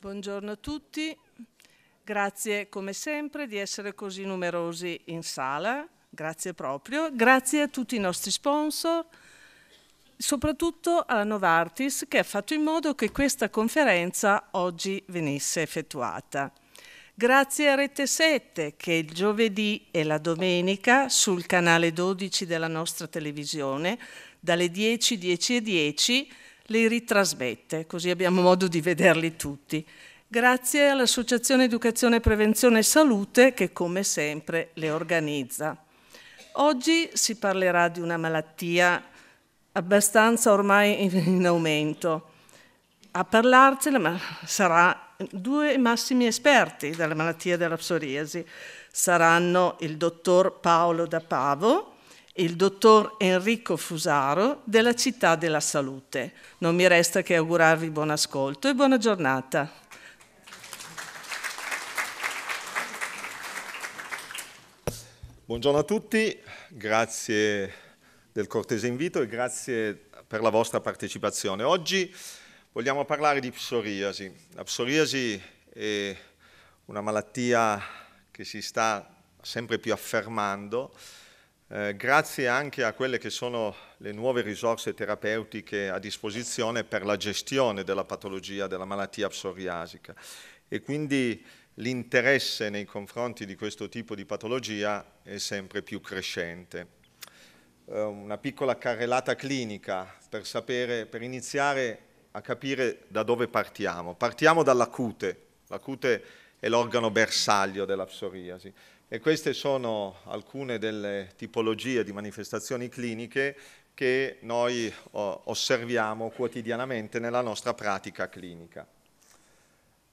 Buongiorno a tutti, grazie come sempre di essere così numerosi in sala, grazie proprio, grazie a tutti i nostri sponsor, soprattutto alla Novartis che ha fatto in modo che questa conferenza oggi venisse effettuata. Grazie a Rete 7 che il giovedì e la domenica sul canale 12 della nostra televisione dalle 10, 10 e 10 li ritrasmette, così abbiamo modo di vederli tutti. Grazie all'Associazione Educazione, Prevenzione e Salute che come sempre le organizza. Oggi si parlerà di una malattia abbastanza ormai in aumento. A parlarcene ma sarà due massimi esperti della malattia della psoriasi. Saranno il dottor Paolo Da Pavo, il dottor Enrico Fusaro della Città della Salute. Non mi resta che augurarvi buon ascolto e buona giornata. Buongiorno a tutti, grazie del cortese invito e grazie per la vostra partecipazione. Oggi vogliamo parlare di psoriasi. La psoriasi è una malattia che si sta sempre più affermando, eh, grazie anche a quelle che sono le nuove risorse terapeutiche a disposizione per la gestione della patologia, della malattia psoriasica. E quindi l'interesse nei confronti di questo tipo di patologia è sempre più crescente. Eh, una piccola carrellata clinica per, sapere, per iniziare a capire da dove partiamo. Partiamo dalla cute. La cute è l'organo bersaglio della psoriasi. E queste sono alcune delle tipologie di manifestazioni cliniche che noi osserviamo quotidianamente nella nostra pratica clinica.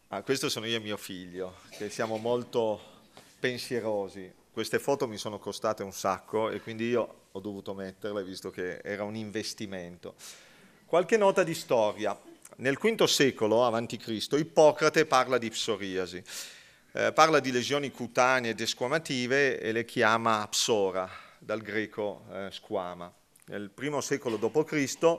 Ah, questo sono io e mio figlio, che siamo molto pensierosi. Queste foto mi sono costate un sacco e quindi io ho dovuto metterle visto che era un investimento. Qualche nota di storia. Nel V secolo a.C. Ippocrate parla di psoriasi eh, parla di lesioni cutanee ed esquamative e le chiama psora, dal greco eh, squama. Nel primo secolo d.C.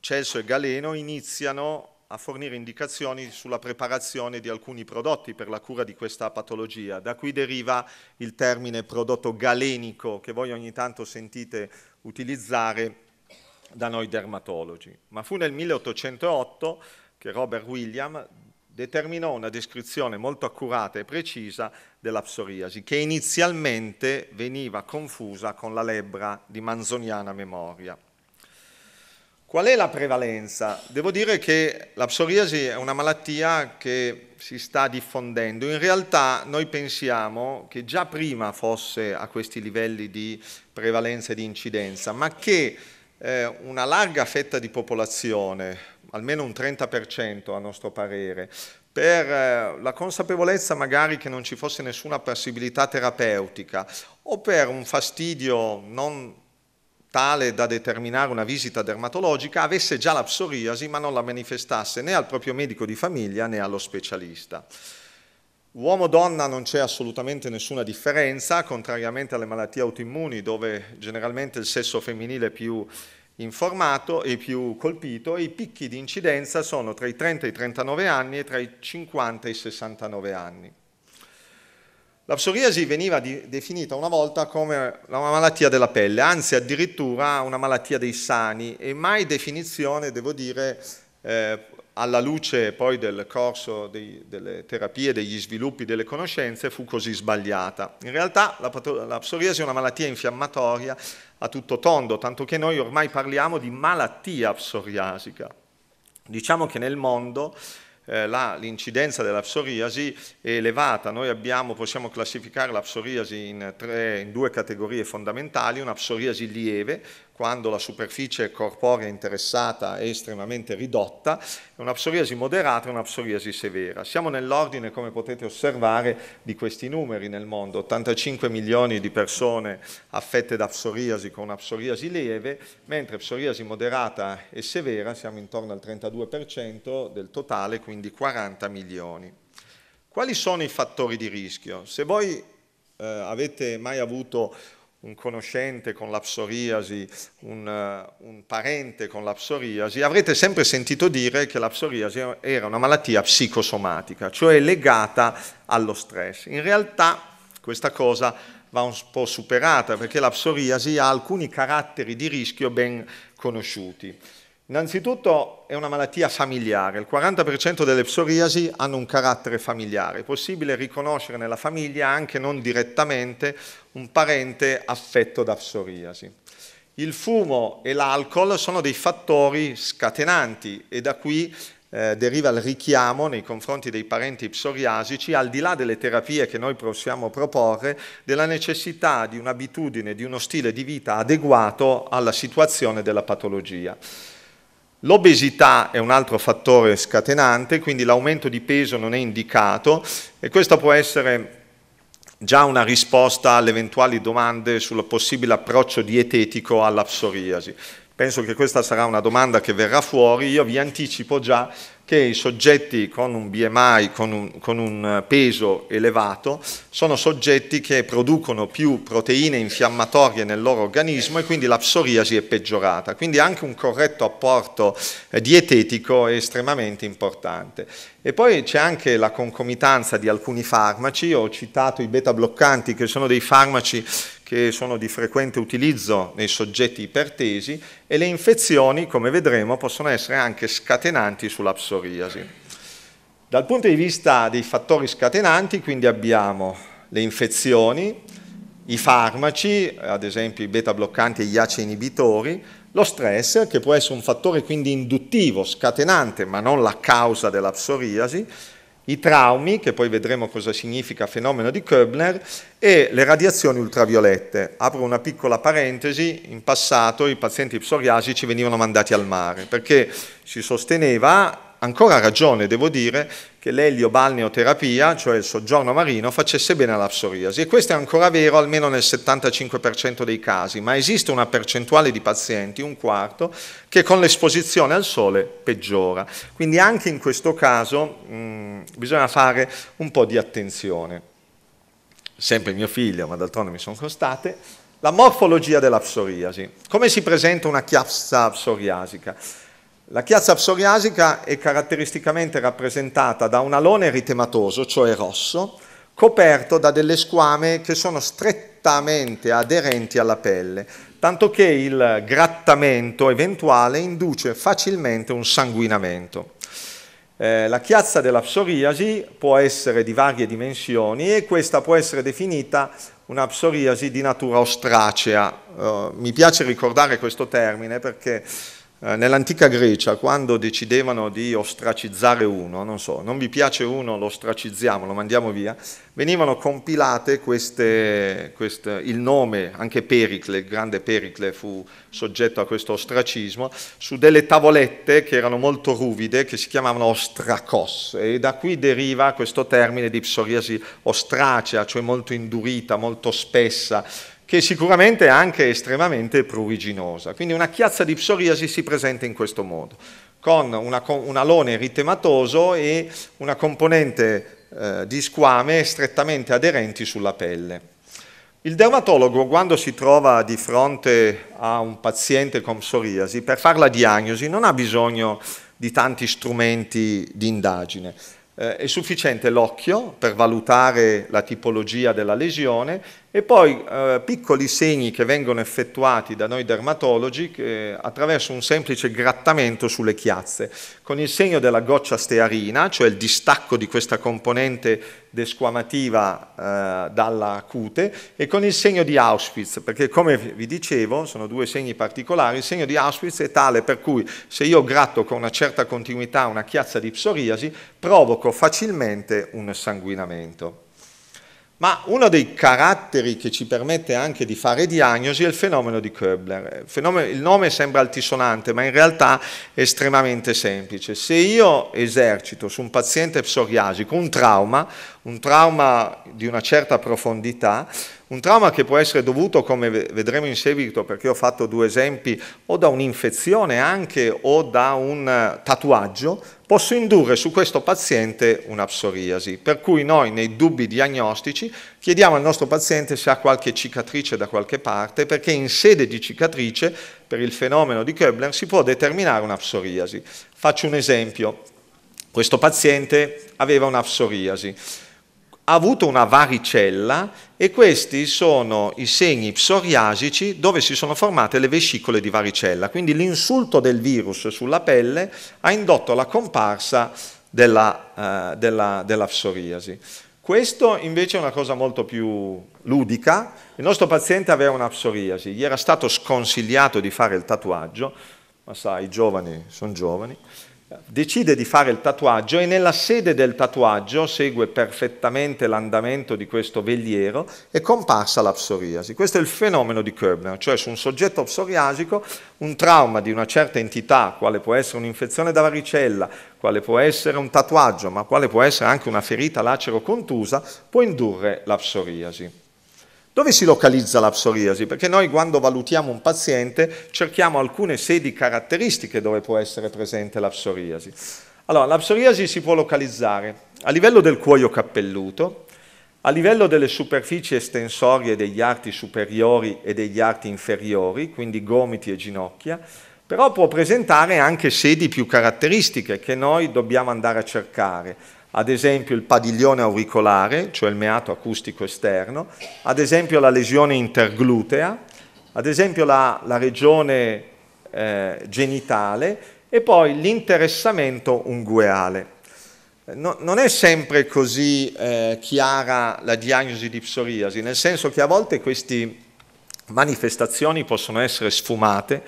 Celso e Galeno iniziano a fornire indicazioni sulla preparazione di alcuni prodotti per la cura di questa patologia. Da qui deriva il termine prodotto galenico che voi ogni tanto sentite utilizzare da noi dermatologi. Ma fu nel 1808 che Robert William determinò una descrizione molto accurata e precisa della psoriasi, che inizialmente veniva confusa con la lebbra di manzoniana memoria. Qual è la prevalenza? Devo dire che la psoriasi è una malattia che si sta diffondendo. In realtà noi pensiamo che già prima fosse a questi livelli di prevalenza e di incidenza, ma che eh, una larga fetta di popolazione, almeno un 30% a nostro parere, per eh, la consapevolezza magari che non ci fosse nessuna passibilità terapeutica o per un fastidio non tale da determinare una visita dermatologica, avesse già la psoriasi ma non la manifestasse né al proprio medico di famiglia né allo specialista. Uomo-donna non c'è assolutamente nessuna differenza, contrariamente alle malattie autoimmuni dove generalmente il sesso femminile è più informato e più colpito, e i picchi di incidenza sono tra i 30 e i 39 anni e tra i 50 e i 69 anni. La psoriasi veniva di, definita una volta come una malattia della pelle, anzi addirittura una malattia dei sani e mai definizione, devo dire, eh, alla luce poi del corso dei, delle terapie, degli sviluppi delle conoscenze, fu così sbagliata. In realtà la, la, psoriasi è una malattia infiammatoria a tutto tondo, tanto che noi ormai parliamo di malattia psoriasica. Diciamo che nel mondo eh, l'incidenza della psoriasi è elevata, noi abbiamo, possiamo classificare la psoriasi in, tre, in due categorie fondamentali, una psoriasi lieve, quando la superficie corporea interessata è estremamente ridotta, una psoriasi moderata e una psoriasi severa. Siamo nell'ordine, come potete osservare, di questi numeri nel mondo, 85 milioni di persone affette da psoriasi con una psoriasi lieve, mentre psoriasi moderata e severa siamo intorno al 32% del totale, quindi 40 milioni. Quali sono i fattori di rischio? Se voi eh, avete mai avuto un conoscente con la psoriasi, un, eh, un, parente con la psoriasi, avrete sempre sentito dire che la psoriasi era una malattia psicosomatica, cioè legata allo stress. In realtà questa cosa va un po' superata perché la psoriasi ha alcuni caratteri di rischio ben conosciuti. Innanzitutto è una malattia familiare, il 40% delle psoriasi hanno un carattere familiare, è possibile riconoscere nella famiglia anche non direttamente un parente affetto da psoriasi. Il fumo e l'alcol sono dei fattori scatenanti e da qui eh, deriva il richiamo nei confronti dei parenti psoriasici, al di là delle terapie che noi possiamo proporre, della necessità di un'abitudine, di uno stile di vita adeguato alla situazione della patologia. L'obesità è un altro fattore scatenante, quindi l'aumento di peso non è indicato e questa può essere già una risposta alle eventuali domande sul possibile approccio dietetico alla psoriasi. Penso che questa sarà una domanda che verrà fuori, io vi anticipo già che i soggetti con un BMI, con un, con un eh, peso elevato, sono soggetti che producono più proteine infiammatorie nel loro organismo e quindi la psoriasi è peggiorata. Quindi anche un corretto apporto eh, dietetico è estremamente importante. E poi c'è anche la concomitanza di alcuni farmaci, ho citato i beta bloccanti che sono dei farmaci che sono di frequente utilizzo nei soggetti ipertesi e le infezioni, come vedremo, possono essere anche scatenanti sulla psoriasi. Dal punto di vista dei fattori scatenanti, quindi abbiamo le infezioni, i farmaci, ad esempio i beta bloccanti e gli ACE inibitori, lo stress, che può essere un fattore quindi induttivo, scatenante, ma non la causa della psoriasi, i traumi, che poi vedremo cosa significa fenomeno di Koebner, e le radiazioni ultraviolette. Apro una piccola parentesi, in passato i pazienti psoriasici venivano mandati al mare, perché si sosteneva, ancora ragione devo dire, che l'eliobalneoterapia, cioè il soggiorno marino, facesse bene alla psoriasi. E questo è ancora vero almeno nel 75% dei casi, ma esiste una percentuale di pazienti, un quarto, che con l'esposizione al sole peggiora. Quindi anche in questo caso mh, mm, bisogna fare un po' di attenzione. Sempre mio figlio, ma d'altronde mi sono costate. La morfologia della psoriasi. Come si presenta una chiazza psoriasica? La chiazza psoriasica è caratteristicamente rappresentata da un alone eritematoso, cioè rosso, coperto da delle squame che sono strettamente aderenti alla pelle, tanto che il grattamento eventuale induce facilmente un sanguinamento. Eh, la chiazza della psoriasi può essere di varie dimensioni e questa può essere definita una psoriasi di natura ostracea. Eh, mi piace ricordare questo termine perché eh, nell'antica Grecia, quando decidevano di ostracizzare uno, non so, non vi piace uno, lo ostracizziamo, lo mandiamo via, venivano compilate queste, queste, il nome, anche Pericle, il grande Pericle fu soggetto a questo ostracismo, su delle tavolette che erano molto ruvide, che si chiamavano ostracos, e da qui deriva questo termine di psoriasi ostracea, cioè molto indurita, molto spessa, che sicuramente è anche estremamente pruriginosa. Quindi una chiazza di psoriasi si presenta in questo modo, con una, un alone eritematoso e una componente eh, di squame strettamente aderenti sulla pelle. Il dermatologo, quando si trova di fronte a un paziente con psoriasi, per fare la diagnosi non ha bisogno di tanti strumenti di indagine. Eh, è sufficiente l'occhio per valutare la tipologia della lesione e poi eh, piccoli segni che vengono effettuati da noi dermatologi che, eh, attraverso un semplice grattamento sulle chiazze, con il segno della goccia stearina, cioè il distacco di questa componente desquamativa eh, dalla cute, e con il segno di Auschwitz, perché come vi dicevo sono due segni particolari, il segno di Auschwitz è tale per cui se io gratto con una certa continuità una chiazza di psoriasi, provoco facilmente un sanguinamento. Ma uno dei caratteri che ci permette anche di fare diagnosi è il fenomeno di Koebler. Eh, il nome sembra altisonante, ma in realtà è estremamente semplice. Se io esercito su un paziente psoriasico un trauma, un trauma di una certa profondità, un trauma che può essere dovuto, come vedremo in seguito, perché ho fatto due esempi, o da un'infezione anche o da un eh, tatuaggio, posso indurre su questo paziente una psoriasi. Per cui noi nei dubbi diagnostici chiediamo al nostro paziente se ha qualche cicatrice da qualche parte, perché in sede di cicatrice, per il fenomeno di Koebler, si può determinare una psoriasi. Faccio un esempio. Questo paziente aveva una psoriasi ha avuto una varicella e questi sono i segni psoriasici dove si sono formate le vescicole di varicella. Quindi l'insulto del virus sulla pelle ha indotto la comparsa della, eh, della, della psoriasi. Questo invece è una cosa molto più ludica. Il nostro paziente aveva una psoriasi, gli era stato sconsigliato di fare il tatuaggio, ma sai, i giovani sono giovani decide di fare il tatuaggio e nella sede del tatuaggio segue perfettamente l'andamento di questo veliero e comparsa la psoriasi. Questo è il fenomeno di Koebner, cioè su un soggetto psoriasico un trauma di una certa entità, quale può essere un'infezione da varicella, quale può essere un tatuaggio, ma quale può essere anche una ferita lacero contusa, può indurre la psoriasi. Dove si localizza la psoriasi? Perché noi quando valutiamo un paziente cerchiamo alcune sedi caratteristiche dove può essere presente la psoriasi. Allora, la psoriasi si può localizzare a livello del cuoio cappelluto, a livello delle superfici estensorie degli arti superiori e degli arti inferiori, quindi gomiti e ginocchia, però può presentare anche sedi più caratteristiche che noi dobbiamo andare a cercare ad esempio il padiglione auricolare, cioè il meato acustico esterno, ad esempio la lesione interglutea, ad esempio la, la regione eh, genitale e poi l'interessamento ungueale. No, non è sempre così eh, chiara la diagnosi di psoriasi, nel senso che a volte queste manifestazioni possono essere sfumate,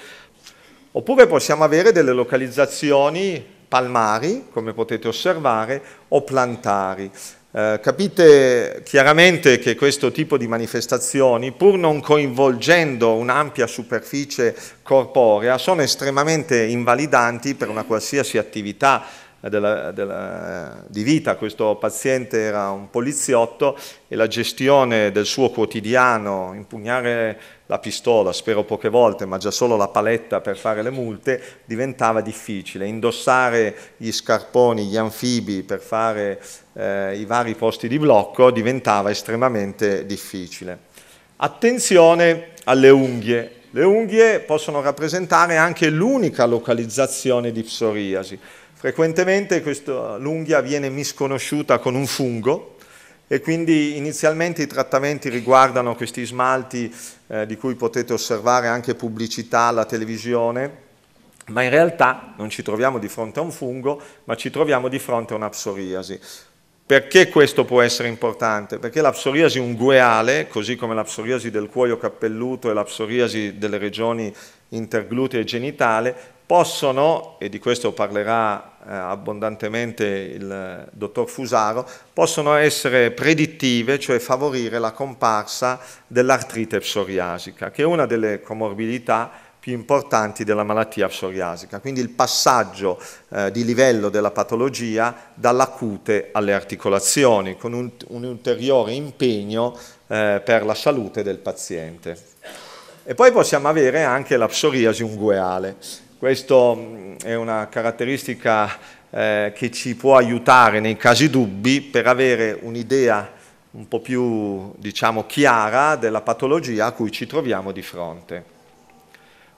oppure possiamo avere delle localizzazioni palmari, come potete osservare, o plantari. Eh, capite chiaramente che questo tipo di manifestazioni, pur non coinvolgendo un'ampia superficie corporea, sono estremamente invalidanti per una qualsiasi attività eh, della, della, eh, di vita, questo paziente era un poliziotto e la gestione del suo quotidiano, impugnare la pistola, spero poche volte, ma già solo la paletta per fare le multe, diventava difficile. Indossare gli scarponi, gli anfibi per fare eh, i vari posti di blocco diventava estremamente difficile. Attenzione alle unghie. Le unghie possono rappresentare anche l'unica localizzazione di psoriasi. Frequentemente questa l'unghia viene misconosciuta con un fungo e quindi inizialmente i trattamenti riguardano questi smalti eh, di cui potete osservare anche pubblicità alla televisione, ma in realtà non ci troviamo di fronte a un fungo, ma ci troviamo di fronte a una psoriasi. Perché questo può essere importante? Perché la psoriasi ungueale, così come la psoriasi del cuoio cappelluto e la psoriasi delle regioni interglutee e genitale, possono, e di questo parlerà eh, abbondantemente il eh, dottor Fusaro, possono essere predittive, cioè favorire la comparsa dell'artrite psoriasica, che è una delle comorbidità più importanti della malattia psoriasica, quindi il passaggio eh, di livello della patologia dall'acute alle articolazioni, con un, un ulteriore impegno eh, per la salute del paziente. E poi possiamo avere anche la psoriasi ungueale, questa mm, è una caratteristica eh, che ci può aiutare nei casi dubbi per avere un'idea un po' più diciamo, chiara della patologia a cui ci troviamo di fronte.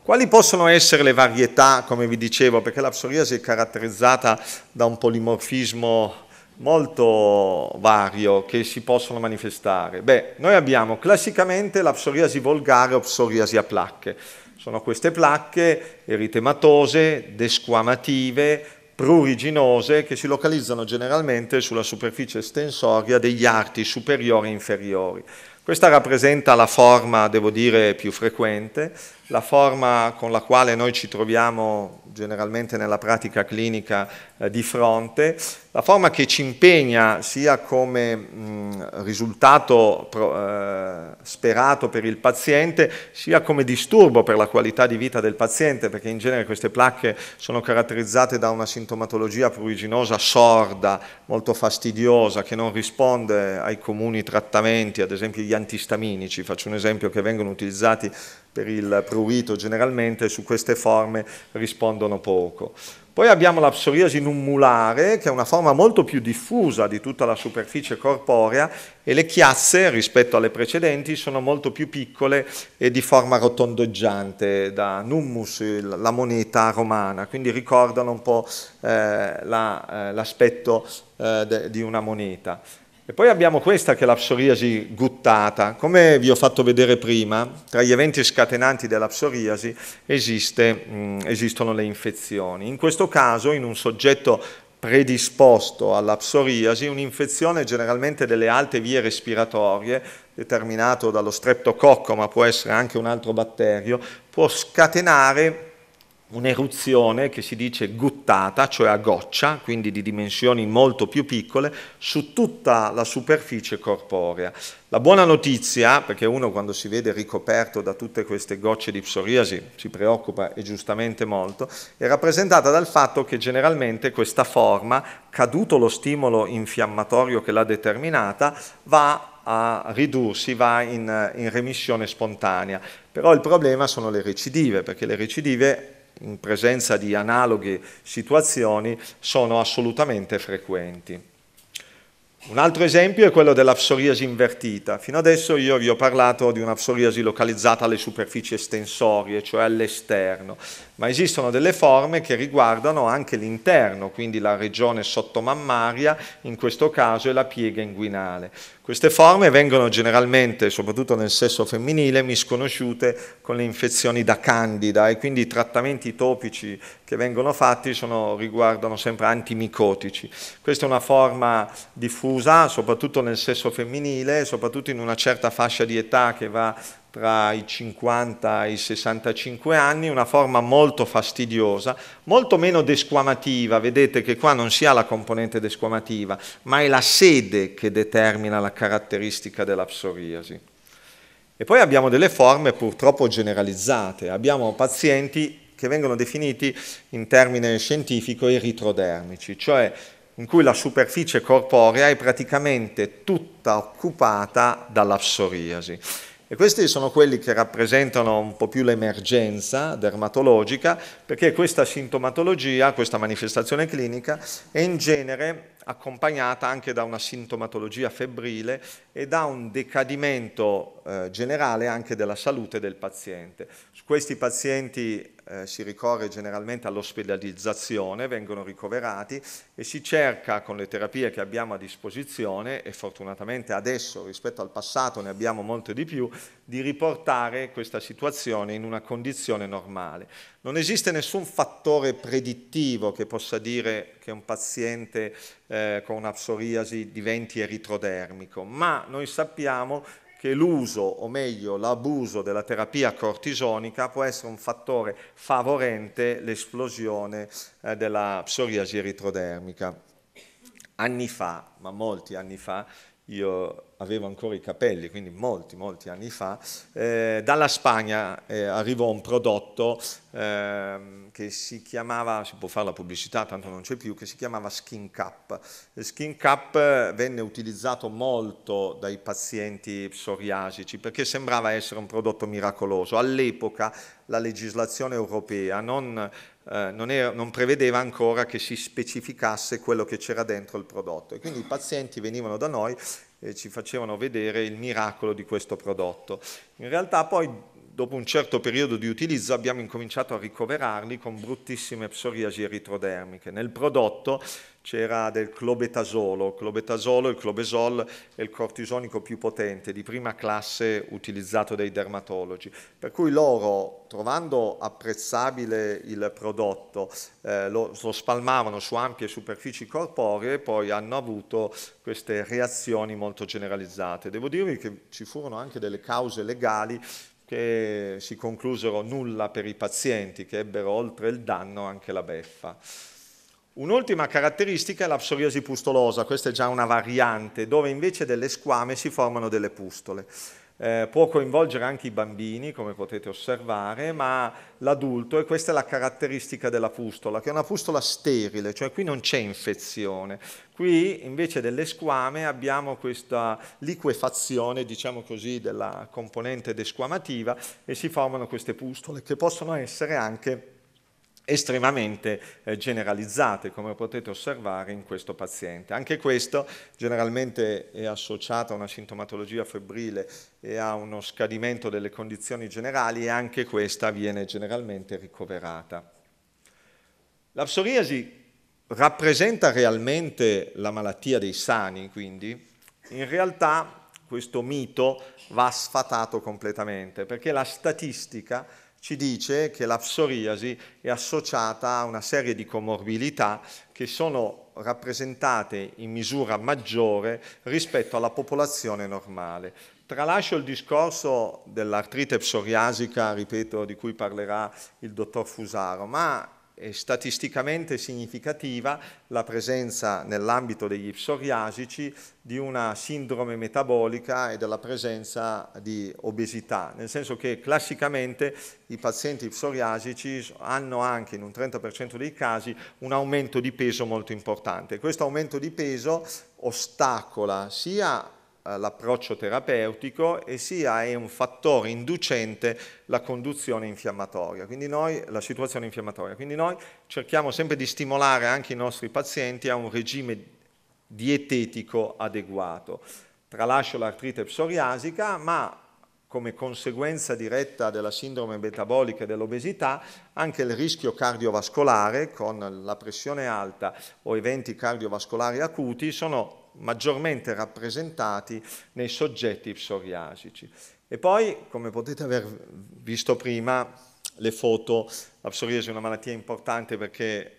Quali possono essere le varietà, come vi dicevo, perché la psoriasi è caratterizzata da un polimorfismo molto vario che si possono manifestare? Beh, noi abbiamo classicamente la psoriasi volgare o psoriasi a placche. Sono queste placche eritematose, desquamative, pruriginose che si localizzano generalmente sulla superficie estensoria degli arti superiori e inferiori. Questa rappresenta la forma, devo dire, più frequente, la forma con la quale noi ci troviamo generalmente nella pratica clinica eh, di fronte, la forma che ci impegna sia come mh, risultato pro, eh, sperato per il paziente, sia come disturbo per la qualità di vita del paziente, perché in genere queste placche sono caratterizzate da una sintomatologia pruriginosa sorda, molto fastidiosa, che non risponde ai comuni trattamenti, ad esempio gli antistaminici, faccio un esempio che vengono utilizzati per il prurito generalmente su queste forme rispondono poco. Poi abbiamo la psoriasi numulare, che è una forma molto più diffusa di tutta la superficie corporea e le chiazze, rispetto alle precedenti, sono molto più piccole e di forma rotondeggiante, da nummus, la moneta romana, quindi ricordano un po' eh, l'aspetto la, eh, eh, di una moneta. E poi abbiamo questa che è la psoriasi guttata. Come vi ho fatto vedere prima, tra gli eventi scatenanti della psoriasi esiste, mh, mm, esistono le infezioni. In questo caso, in un soggetto predisposto alla psoriasi, un'infezione generalmente delle alte vie respiratorie, determinato dallo streptococco, ma può essere anche un altro batterio, può scatenare un'eruzione che si dice guttata, cioè a goccia, quindi di dimensioni molto più piccole, su tutta la superficie corporea. La buona notizia, perché uno quando si vede ricoperto da tutte queste gocce di psoriasi si preoccupa e giustamente molto, è rappresentata dal fatto che generalmente questa forma, caduto lo stimolo infiammatorio che l'ha determinata, va a ridursi, va in, in remissione spontanea. Però il problema sono le recidive, perché le recidive in presenza di analoghe situazioni sono assolutamente frequenti. Un altro esempio è quello della psoriasi invertita. Fino adesso io vi ho parlato di una psoriasi localizzata alle superfici estensorie, cioè all'esterno, ma esistono delle forme che riguardano anche l'interno, quindi la regione sottomammaria, in questo caso è la piega inguinale. Queste forme vengono generalmente, soprattutto nel sesso femminile, misconosciute con le infezioni da candida e quindi i trattamenti topici che vengono fatti sono, riguardano sempre antimicotici. Questa è una forma diffusa soprattutto nel sesso femminile, soprattutto in una certa fascia di età che va tra i 50 e i 65 anni, una forma molto fastidiosa, molto meno desquamativa, vedete che qua non si ha la componente desquamativa, ma è la sede che determina la caratteristica della psoriasi. E poi abbiamo delle forme purtroppo generalizzate, abbiamo pazienti che vengono definiti in termine scientifico eritrodermici, cioè in cui la superficie corporea è praticamente tutta occupata dalla psoriasi. E questi sono quelli che rappresentano un po' più l'emergenza dermatologica, perché questa sintomatologia, questa manifestazione clinica, è in genere accompagnata anche da una sintomatologia febbrile e da un decadimento eh, generale anche della salute del paziente. Su questi pazienti eh, si ricorre generalmente all'ospedalizzazione, vengono ricoverati e si cerca con le terapie che abbiamo a disposizione, e fortunatamente adesso rispetto al passato ne abbiamo molte di più, di riportare questa situazione in una condizione normale. Non esiste nessun fattore predittivo che possa dire che un paziente eh, con una psoriasi diventi eritrodermico, ma noi sappiamo che l'uso, o meglio l'abuso della terapia cortisonica può essere un fattore favorente l'esplosione eh, della psoriasi eritrodermica. Anni fa, ma molti anni fa, io avevo ancora i capelli, quindi molti, molti anni fa, eh, dalla Spagna eh, arrivò un prodotto eh, che si chiamava, si può fare la pubblicità, tanto non c'è più, che si chiamava Skin Cap. skin Cap eh, venne utilizzato molto dai pazienti psoriasici perché sembrava essere un prodotto miracoloso. All'epoca la legislazione europea non... Eh, non, era, non, prevedeva ancora che si specificasse quello che c'era dentro il prodotto e quindi i pazienti venivano da noi eh, ci facevano vedere il miracolo di questo prodotto. In realtà poi dopo un certo periodo di utilizzo abbiamo incominciato a ricoverarli con bruttissime psoriasi eritrodermiche. Nel prodotto c'era del clobetasolo. Clobetasolo, il clobesol è il cortisonico più potente, di prima classe utilizzato dai dermatologi. Per cui loro, trovando apprezzabile il prodotto, eh, lo, lo spalmavano su ampie superfici corporee e poi hanno avuto queste reazioni molto generalizzate. Devo dirvi che ci furono anche delle cause legali che si conclusero nulla per i pazienti che ebbero oltre il danno anche la beffa. Un'ultima caratteristica è la psoriasi pustolosa, questa è già una variante, dove invece delle squame si formano delle pustole. Eh, può coinvolgere anche i bambini, come potete osservare, ma l'adulto, e questa è la caratteristica della pustola, che è una pustola sterile, cioè qui non c'è infezione. Qui invece delle squame abbiamo questa liquefazione, diciamo così, della componente desquamativa e si formano queste pustole che possono essere anche estremamente eh, generalizzate, come potete osservare in questo paziente. Anche questo generalmente è associato a una sintomatologia febbrile e a uno scadimento delle condizioni generali e anche questa viene generalmente ricoverata. La psoriasi rappresenta realmente la malattia dei sani, quindi in realtà questo mito va sfatato completamente, perché la statistica ci dice che la psoriasi è associata a una serie di comorbilità che sono rappresentate in misura maggiore rispetto alla popolazione normale. Tralascio il discorso dell'artrite psoriasica, ripeto, di cui parlerà il dottor Fusaro, ma è statisticamente significativa la presenza nell'ambito degli psoriasici di una sindrome metabolica e della presenza di obesità, nel senso che classicamente i pazienti psoriasici hanno anche in un 30% dei casi un aumento di peso molto importante. Questo aumento di peso ostacola sia eh, l'approccio terapeutico e sia è un fattore inducente la conduzione infiammatoria, quindi noi, la situazione infiammatoria. Quindi noi cerchiamo sempre di stimolare anche i nostri pazienti a un regime dietetico adeguato. Tralascio l'artrite psoriasica, ma come conseguenza diretta della sindrome metabolica e dell'obesità anche il rischio cardiovascolare con la pressione alta o eventi cardiovascolari acuti sono maggiormente rappresentati nei soggetti psoriasici. E poi, come potete aver visto prima, le foto, la psoriasi è una malattia importante perché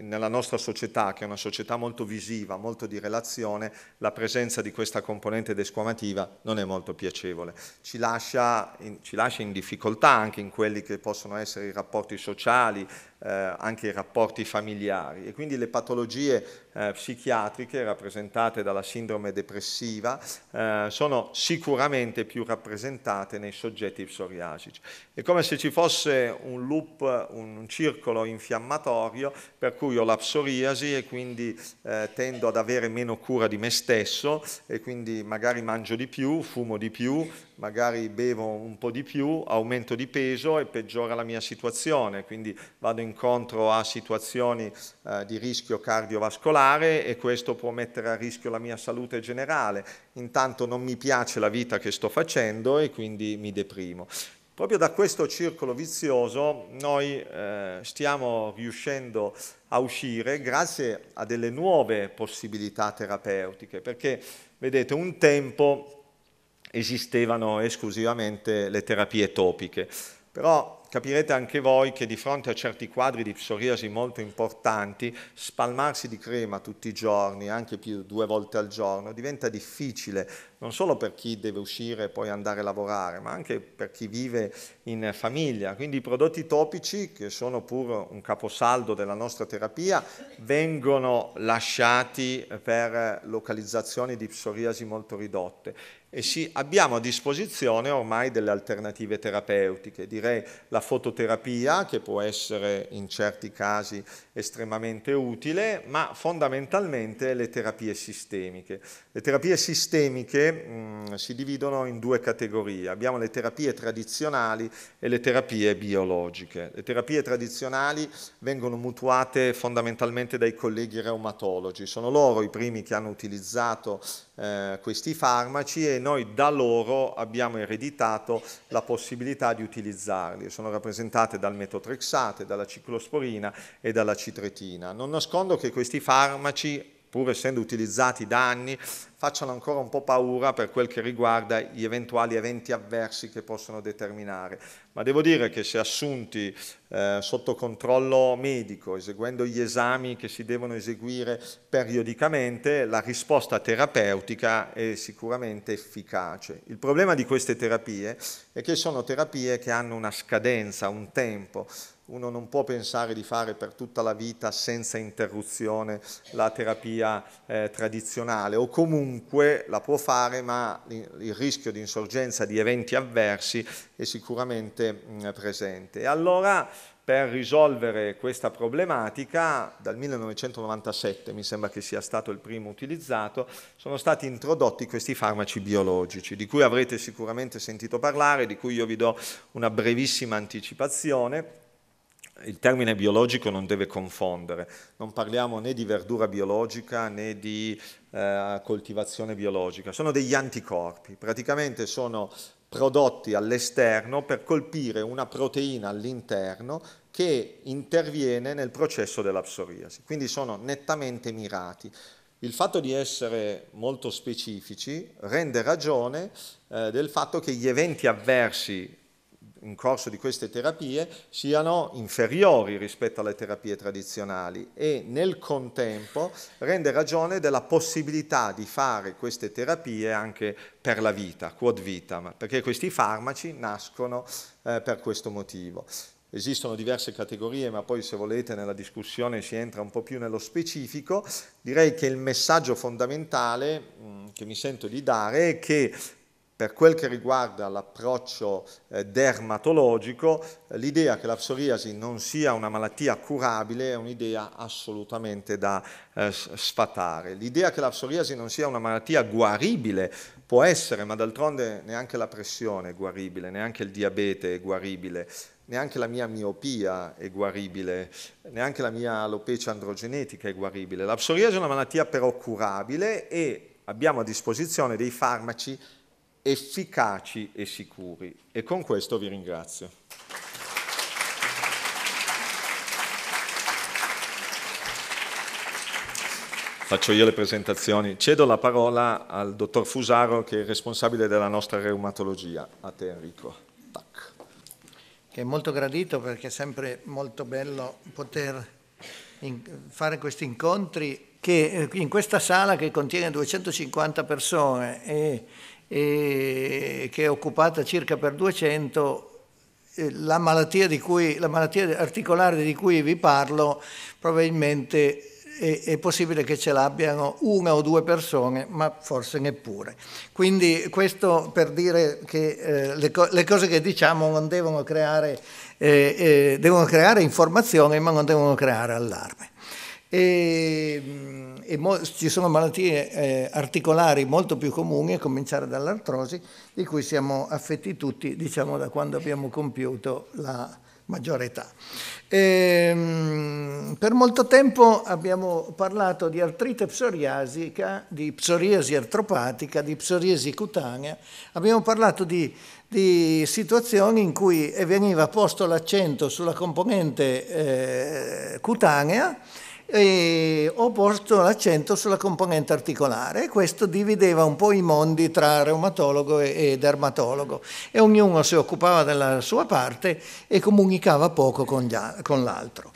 nella nostra società, che è una società molto visiva, molto di relazione, la presenza di questa componente desquamativa non è molto piacevole. Ci lascia in, ci lascia in difficoltà anche in quelli che possono essere i rapporti sociali, eh, anche i rapporti familiari e quindi le patologie eh, psichiatriche rappresentate dalla sindrome depressiva eh, sono sicuramente più rappresentate nei soggetti psoriasici. È come se ci fosse un loop, un, circolo infiammatorio per cui ho la psoriasi e quindi eh, tendo ad avere meno cura di me stesso e quindi magari mangio di più, fumo di più, magari bevo un po' di più, aumento di peso e peggiora la mia situazione, quindi vado in incontro a situazioni eh, di rischio cardiovascolare e questo può mettere a rischio la mia salute generale. Intanto non mi piace la vita che sto facendo e quindi mi deprimo. Proprio da questo circolo vizioso noi eh, stiamo riuscendo a uscire grazie a delle nuove possibilità terapeutiche, perché vedete un tempo esistevano esclusivamente le terapie topiche, però capirete anche voi che di fronte a certi quadri di psoriasi molto importanti, spalmarsi di crema tutti i giorni, anche più due volte al giorno, diventa difficile, non solo per chi deve uscire e poi andare a lavorare, ma anche per chi vive in famiglia. Quindi i prodotti topici, che sono pur un caposaldo della nostra terapia, vengono lasciati per localizzazioni di psoriasi molto ridotte e sì, abbiamo a disposizione ormai delle alternative terapeutiche, direi la fototerapia che può essere in certi casi estremamente utile, ma fondamentalmente le terapie sistemiche. Le terapie sistemiche mh, mm, si dividono in due categorie, abbiamo le terapie tradizionali e le terapie biologiche. Le terapie tradizionali vengono mutuate fondamentalmente dai colleghi reumatologi, sono loro i primi che hanno utilizzato eh, questi farmaci e noi da loro abbiamo ereditato la possibilità di utilizzarli. Sono rappresentate dal metotrexate, dalla ciclosporina e dalla citretina. Non nascondo che questi farmaci pur essendo utilizzati da anni, facciano ancora un po' paura per quel che riguarda gli eventuali eventi avversi che possono determinare. Ma devo dire che se assunti eh, sotto controllo medico, eseguendo gli esami che si devono eseguire periodicamente, la risposta terapeutica è sicuramente efficace. Il problema di queste terapie è che sono terapie che hanno una scadenza, un tempo, uno non può pensare di fare per tutta la vita senza interruzione la terapia eh, tradizionale o comunque la può fare ma il rischio di insorgenza di eventi avversi è sicuramente mh, mm, presente. allora per risolvere questa problematica, dal 1997 mi sembra che sia stato il primo utilizzato, sono stati introdotti questi farmaci biologici, di cui avrete sicuramente sentito parlare, di cui io vi do una brevissima anticipazione il termine biologico non deve confondere, non parliamo né di verdura biologica né di eh, coltivazione biologica, sono degli anticorpi, praticamente sono prodotti all'esterno per colpire una proteina all'interno che interviene nel processo della psoriasi, quindi sono nettamente mirati. Il fatto di essere molto specifici rende ragione eh, del fatto che gli eventi avversi in corso di queste terapie siano inferiori rispetto alle terapie tradizionali e nel contempo rende ragione della possibilità di fare queste terapie anche per la vita, quod vitam, perché questi farmaci nascono eh, per questo motivo. Esistono diverse categorie, ma poi se volete nella discussione si entra un po' più nello specifico. Direi che il messaggio fondamentale mh, mm, che mi sento di dare è che per quel che riguarda l'approccio eh, dermatologico, l'idea che la psoriasi non sia una malattia curabile è un'idea assolutamente da eh, sfatare. L'idea che la psoriasi non sia una malattia guaribile può essere, ma d'altronde neanche la pressione è guaribile, neanche il diabete è guaribile, neanche la mia miopia è guaribile, neanche la mia alopecia androgenetica è guaribile. La psoriasi è una malattia però curabile e abbiamo a disposizione dei farmaci efficaci e sicuri. E con questo vi ringrazio. Faccio io le presentazioni. Cedo la parola al dottor Fusaro che è responsabile della nostra reumatologia. A te Enrico. Tac. Che è molto gradito perché è sempre molto bello poter fare questi incontri che eh, in questa sala che contiene 250 persone e e che è occupata circa per 200 eh, la malattia, cui, la malattia, articolare di cui vi parlo probabilmente è, è, possibile che ce l'abbiano una o due persone, ma forse neppure. Quindi questo per dire che eh, le, co- le, cose che diciamo non devono creare, eh, eh, devono creare informazione, ma non devono creare allarme. E, e mo, ci sono malattie eh, articolari molto più comuni, a cominciare dall'artrosi, di cui siamo affetti tutti, diciamo, da quando abbiamo compiuto la maggiore età. E, ehm, per molto tempo abbiamo parlato di artrite psoriasica, di psoriasi artropatica, di psoriasi cutanea, abbiamo parlato di, di situazioni in cui veniva posto l'accento sulla componente eh, cutanea e ho posto l'accento sulla componente articolare e questo divideva un po' i mondi tra reumatologo e, dermatologo e ognuno si occupava della sua parte e comunicava poco con, gli, con l'altro.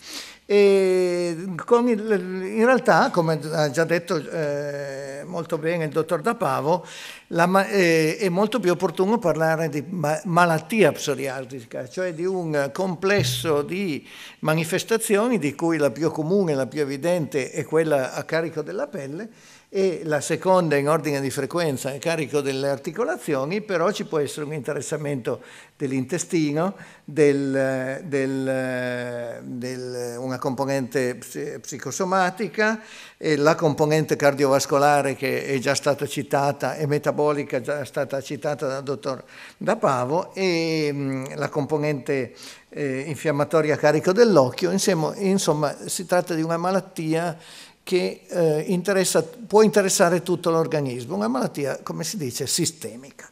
E in realtà, come ha già detto eh, molto bene il dottor D'Apavo, la, eh, è molto più opportuno parlare di ma malattia psoriasica, cioè di un complesso di manifestazioni di cui la più comune, la più evidente è quella a carico della pelle, e la seconda in ordine di frequenza è carico delle articolazioni, però ci può essere un interessamento dell'intestino, del, del, del, una componente psicosomatica, la componente cardiovascolare che è già stata citata e metabolica già stata citata dal dottor Dapavo e mm, la componente eh, infiammatoria a carico dell'occhio, insomma si tratta di una malattia che eh, interessa, può interessare tutto l'organismo, una malattia, come si dice, sistemica.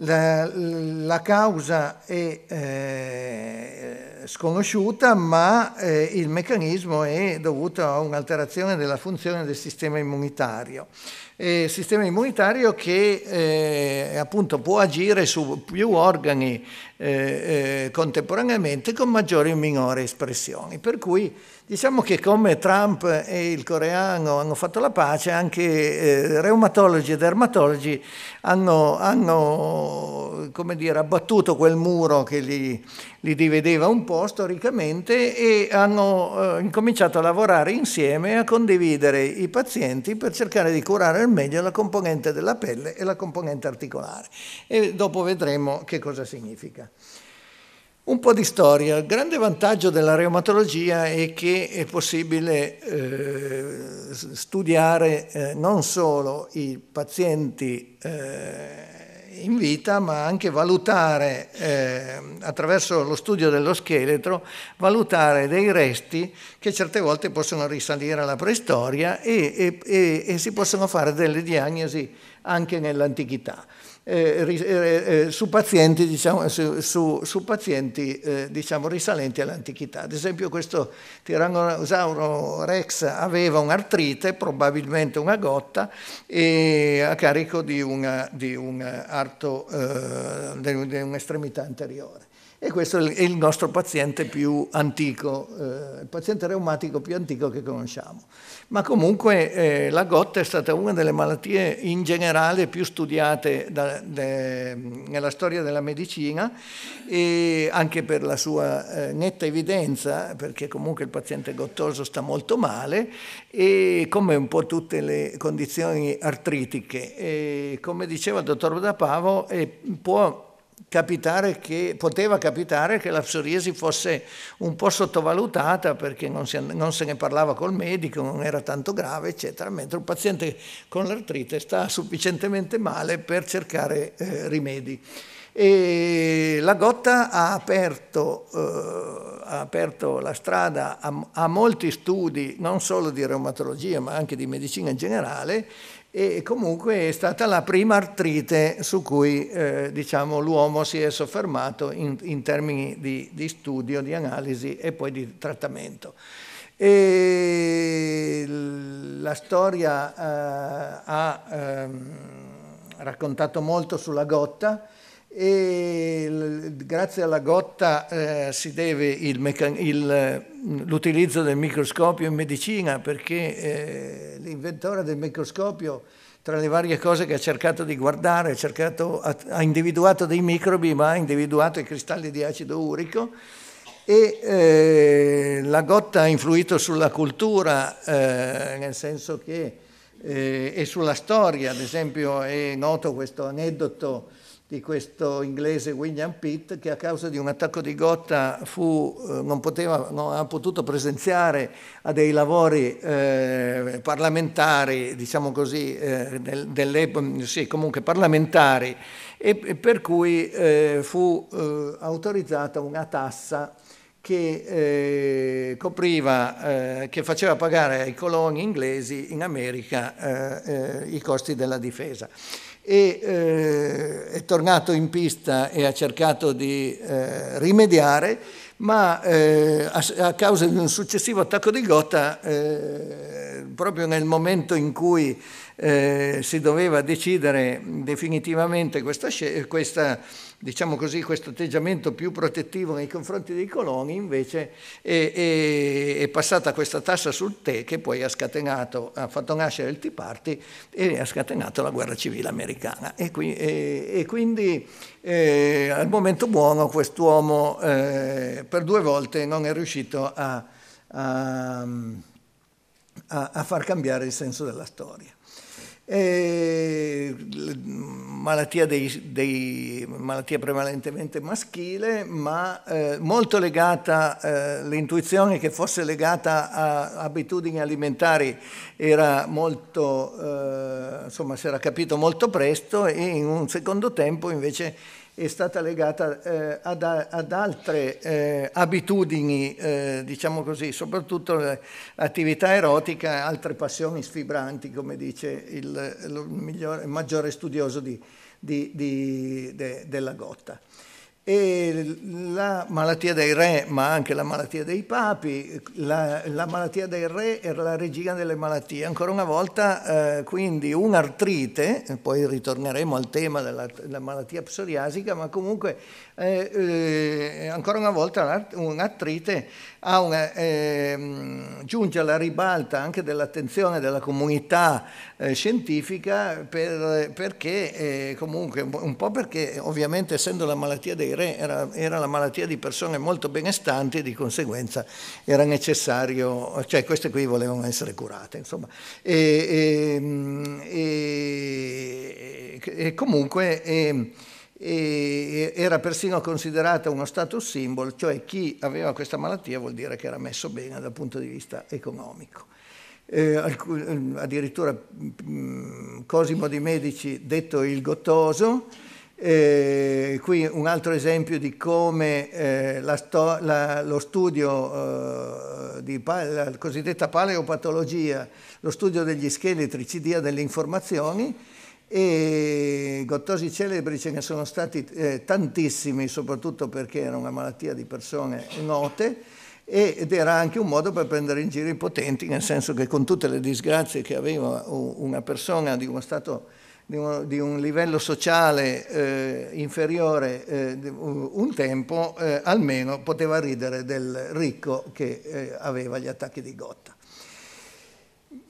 La, la causa è eh, sconosciuta, ma eh, il meccanismo è dovuto a un'alterazione della funzione del sistema immunitario. Il sistema immunitario che eh, appunto può agire su più organi eh, eh, contemporaneamente con maggiori o minori espressioni, per cui Diciamo che come Trump e il coreano hanno fatto la pace, anche eh, reumatologi e dermatologi hanno, hanno dire, abbattuto quel muro che li, li divideva un po' storicamente e hanno eh, incominciato a lavorare insieme e a condividere i pazienti per cercare di curare al meglio la componente della pelle e la componente articolare. E dopo vedremo che cosa significa. Un po' di storia. Il grande vantaggio della reumatologia è che è possibile eh, studiare eh, non solo i pazienti eh, in vita, ma anche valutare, eh, attraverso lo studio dello scheletro, valutare dei resti che certe volte possono risalire alla preistoria e, e, e, e si possono fare delle diagnosi anche nell'antichità. Eh, eh, eh, su pazienti, diciamo, su, su, su pazienti eh, diciamo, risalenti all'antichità. Ad esempio questo tirannosauro rex aveva un'artrite, probabilmente una gotta, a carico di, una, di, un arto, eh, di un'estremità anteriore. E questo è il nostro paziente più antico, eh, il paziente reumatico più antico che conosciamo. Ma comunque eh, la gotta è stata una delle malattie in generale più studiate da, de, nella storia della medicina e anche per la sua eh, netta evidenza, perché comunque il paziente gottoso sta molto male e come un po' tutte le condizioni artritiche. E, come diceva il dottor Da Pavo, eh, può capitare che, poteva capitare che la psoriasi fosse un po' sottovalutata perché non, si, non, se ne parlava col medico, non era tanto grave, eccetera, mentre un paziente con l'artrite sta sufficientemente male per cercare eh, rimedi. E la Gotta ha aperto, eh, ha aperto la strada a, a molti studi, non solo di reumatologia ma anche di medicina in generale, e comunque è stata la prima artrite su cui eh, diciamo, l'uomo si è soffermato in, in termini di, di, studio, di analisi e poi di trattamento. E la storia eh, ha eh, raccontato molto sulla gotta, e grazie alla gotta eh, si deve mm, l'utilizzo del microscopio in medicina perché eh, l'inventore del microscopio tra le varie cose che ha cercato di guardare, ha, cercato, ha, individuato dei microbi, ma ha individuato i cristalli di acido urico e eh, la gotta ha influito sulla cultura, eh, nel senso che, eh, e sulla storia, ad esempio è noto questo aneddoto di questo inglese William Pitt che a causa di un attacco di gotta fu, eh, non, poteva, non, ha potuto presenziare a dei lavori eh, parlamentari, diciamo così, eh, del, sì, comunque parlamentari, e, e per cui eh, fu eh, autorizzata una tassa che, eh, copriva, eh, che faceva pagare ai coloni inglesi in America eh, eh i costi della difesa e eh, è tornato in pista e ha cercato di eh, rimediare, ma eh, a, a, causa di un successivo attacco di Gotha, eh, proprio nel momento in cui eh, si doveva decidere definitivamente questa, questa diciamo così, questo atteggiamento più protettivo nei confronti dei coloni, invece è, è, è passata questa tassa sul tè che poi ha, scatenato, ha fatto nascere il Tea Party e ha scatenato la guerra civile americana. E, qui, e, e quindi eh, al momento buono quest'uomo eh, per due volte non è riuscito a, a, a far cambiare il senso della storia. Malattia, dei, dei, malattia, prevalentemente maschile, ma eh, molto legata, eh, che fosse legata a abitudini alimentari era molto, eh, insomma si era capito molto presto e in un secondo tempo invece è stata legata eh, ad, ad, altre eh, abitudini, eh, diciamo così, soprattutto eh, attività erotica altre passioni sfibranti, come dice il, il, migliore, il maggiore studioso di, di, di, de, della Gotta e la malattia dei re, ma anche la malattia dei papi, la, la malattia dei re era la regina delle malattie. Ancora una volta, eh, quindi un'artrite, poi ritorneremo al tema della, della malattia psoriasica, ma comunque eh, ancora una volta un'attrice una, ehm, giunge alla ribalta anche dell'attenzione della comunità eh, scientifica per, perché eh, comunque un po' perché ovviamente essendo la malattia dei re era, era la malattia di persone molto benestanti e di conseguenza era necessario, cioè queste qui volevano essere curate, insomma. E, ehm, e, e, e comunque ehm, e era persino considerata uno status symbol, cioè chi aveva questa malattia vuol dire che era messo bene dal punto di vista economico. Eh, mm, addirittura mm, Cosimo di Medici detto il gottoso, eh, qui un altro esempio di come eh, la sto, la, lo studio eh, di la cosiddetta paleopatologia, lo studio degli scheletri ci dia delle informazioni e gottosi celebri ce ne sono stati eh, tantissimi, soprattutto perché era una malattia di persone note ed era anche un modo per prendere in giro i potenti, nel senso che con tutte le disgrazie che aveva una persona di uno stato di, un livello sociale eh, inferiore eh, un tempo, eh, almeno poteva ridere del ricco che eh, aveva gli attacchi di gotta.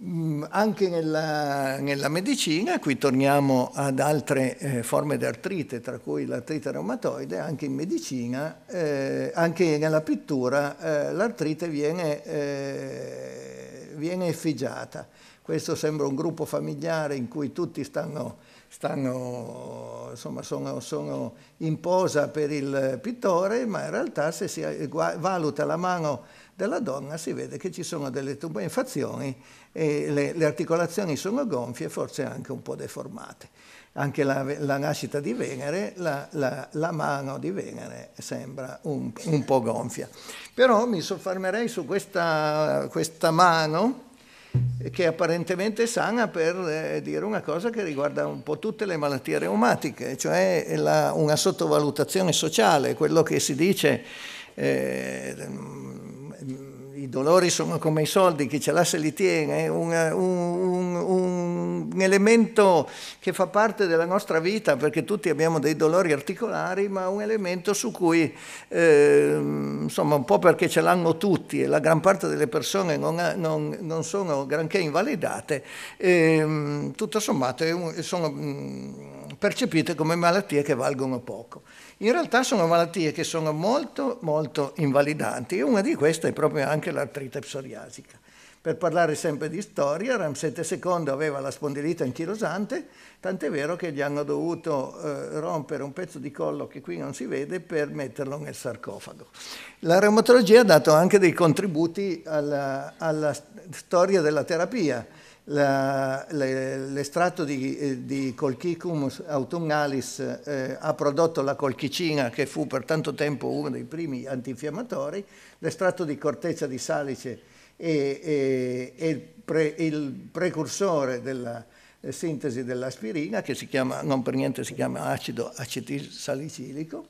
Mm, anche nella, nella, medicina, qui torniamo ad altre eh, forme di artrite, tra cui l'artrite reumatoide, anche in medicina, eh, anche nella pittura eh, l'artrite viene, eh, viene, effigiata. Questo sembra un gruppo familiare in cui tutti stanno, stanno insomma, sono, sono in posa per il pittore, ma in realtà se si eh, valuta la mano della donna si vede che ci sono delle tumefazioni e le, le articolazioni sono gonfie, forse anche un po' deformate. Anche la, la nascita di Venere, la, la, la, mano di Venere sembra un, un, po' gonfia. Però mi soffermerei su questa, questa mano, che è apparentemente sana per eh, dire una cosa che riguarda un po' tutte le malattie reumatiche, cioè la, una sottovalutazione sociale, quello che si dice eh, i dolori sono come i soldi, chi ce l'ha se li tiene, un, un, un, un, elemento che fa parte della nostra vita, perché tutti abbiamo dei dolori articolari, ma un elemento su cui, eh, insomma, un po' perché ce l'hanno tutti e la gran parte delle persone non, ha, non, non sono granché invalidate, eh, tutto sommato sono mm, percepite come malattie che valgono poco. In realtà sono malattie che sono molto, molto invalidanti e una di queste è proprio anche l'artrite psoriasica. Per parlare sempre di storia, Ramsete II aveva la spondilite anchilosante, tant'è vero che gli hanno dovuto eh, rompere un pezzo di collo che qui non si vede per metterlo nel sarcofago. La reumatologia ha dato anche dei contributi alla, alla storia della terapia l'estratto di, eh, di, Colchicum autumnalis eh, ha prodotto la colchicina che fu per tanto tempo uno dei primi antinfiammatori, l'estratto di corteccia di salice è, è, è pre, il precursore della eh, sintesi dell'aspirina che si chiama, non per niente si chiama acido acetilsalicilico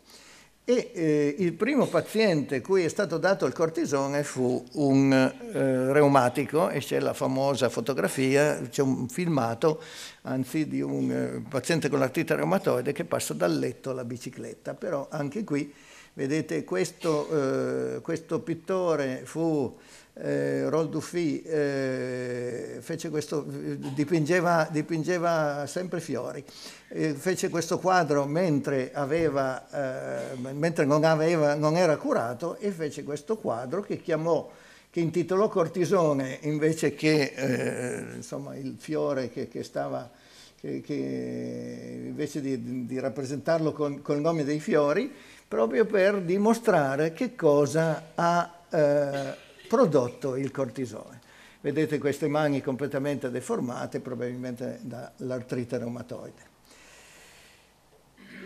e eh, il primo paziente cui è stato dato il cortisone fu un eh, reumatico, e c'è la famosa fotografia, c'è un filmato, anzi, di un eh, paziente con l'artrite reumatoide che passa dal letto alla bicicletta. Però anche qui, vedete, questo, eh, questo pittore fu eh, Roald Duffy eh, fece questo, dipingeva, dipingeva sempre fiori, eh, fece questo quadro mentre, aveva, eh, mentre non, aveva, non, era curato e fece questo quadro che chiamò che intitolò Cortisone invece che eh, insomma, il fiore che, che stava, che, che invece di, di rappresentarlo con, il nome dei fiori, proprio per dimostrare che cosa ha eh, prodotto il cortisone. Vedete queste mani completamente deformate, probabilmente dall'artrite reumatoide.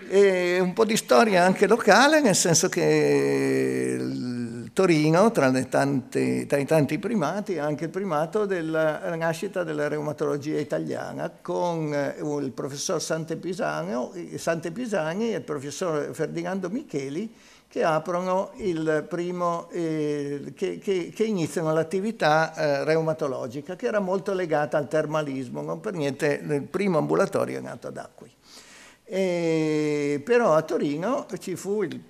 E un po' di storia anche locale, nel senso che Torino, tra, tante, tra, i tanti primati, è anche il primato della nascita della reumatologia italiana, con eh, il professor Sante Pisani e il professor Ferdinando Micheli, che, il primo, eh, che, che, che iniziano l'attività eh, reumatologica, che era molto legata al termalismo, non per niente il primo ambulatorio è nato ad Acqui. E, però a Torino ci fu il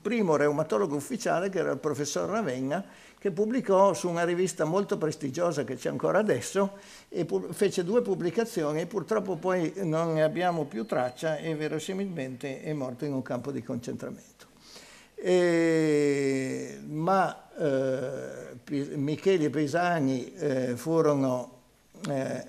primo reumatologo ufficiale, che era il professor Ravenna, che pubblicò su una rivista molto prestigiosa che c'è ancora adesso, e fece due pubblicazioni e purtroppo poi non ne abbiamo più traccia e verosimilmente è morto in un campo di concentramento. E, ma eh, Michele Pisani eh, furono eh,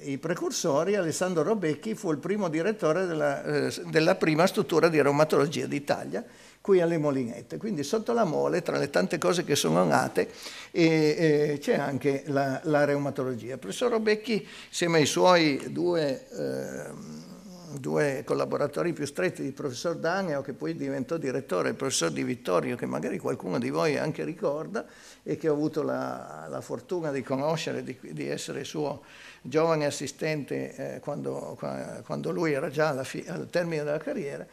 eh, i precursori, Alessandro Robecchi fu il primo direttore della, eh, della prima struttura di reumatologia d'Italia, qui alle Molinette. Quindi sotto la mole, tra le tante cose che sono nate, eh, eh, c'è anche la, la, reumatologia. Il professor Robecchi, insieme ai suoi due eh, due collaboratori più stretti di professor D'Agneo che poi diventò direttore, il professor Di Vittorio che magari qualcuno di voi anche ricorda e che ho avuto la, la fortuna di conoscere, di, di, essere suo giovane assistente eh, quando, quando, lui era già al termine della carriera,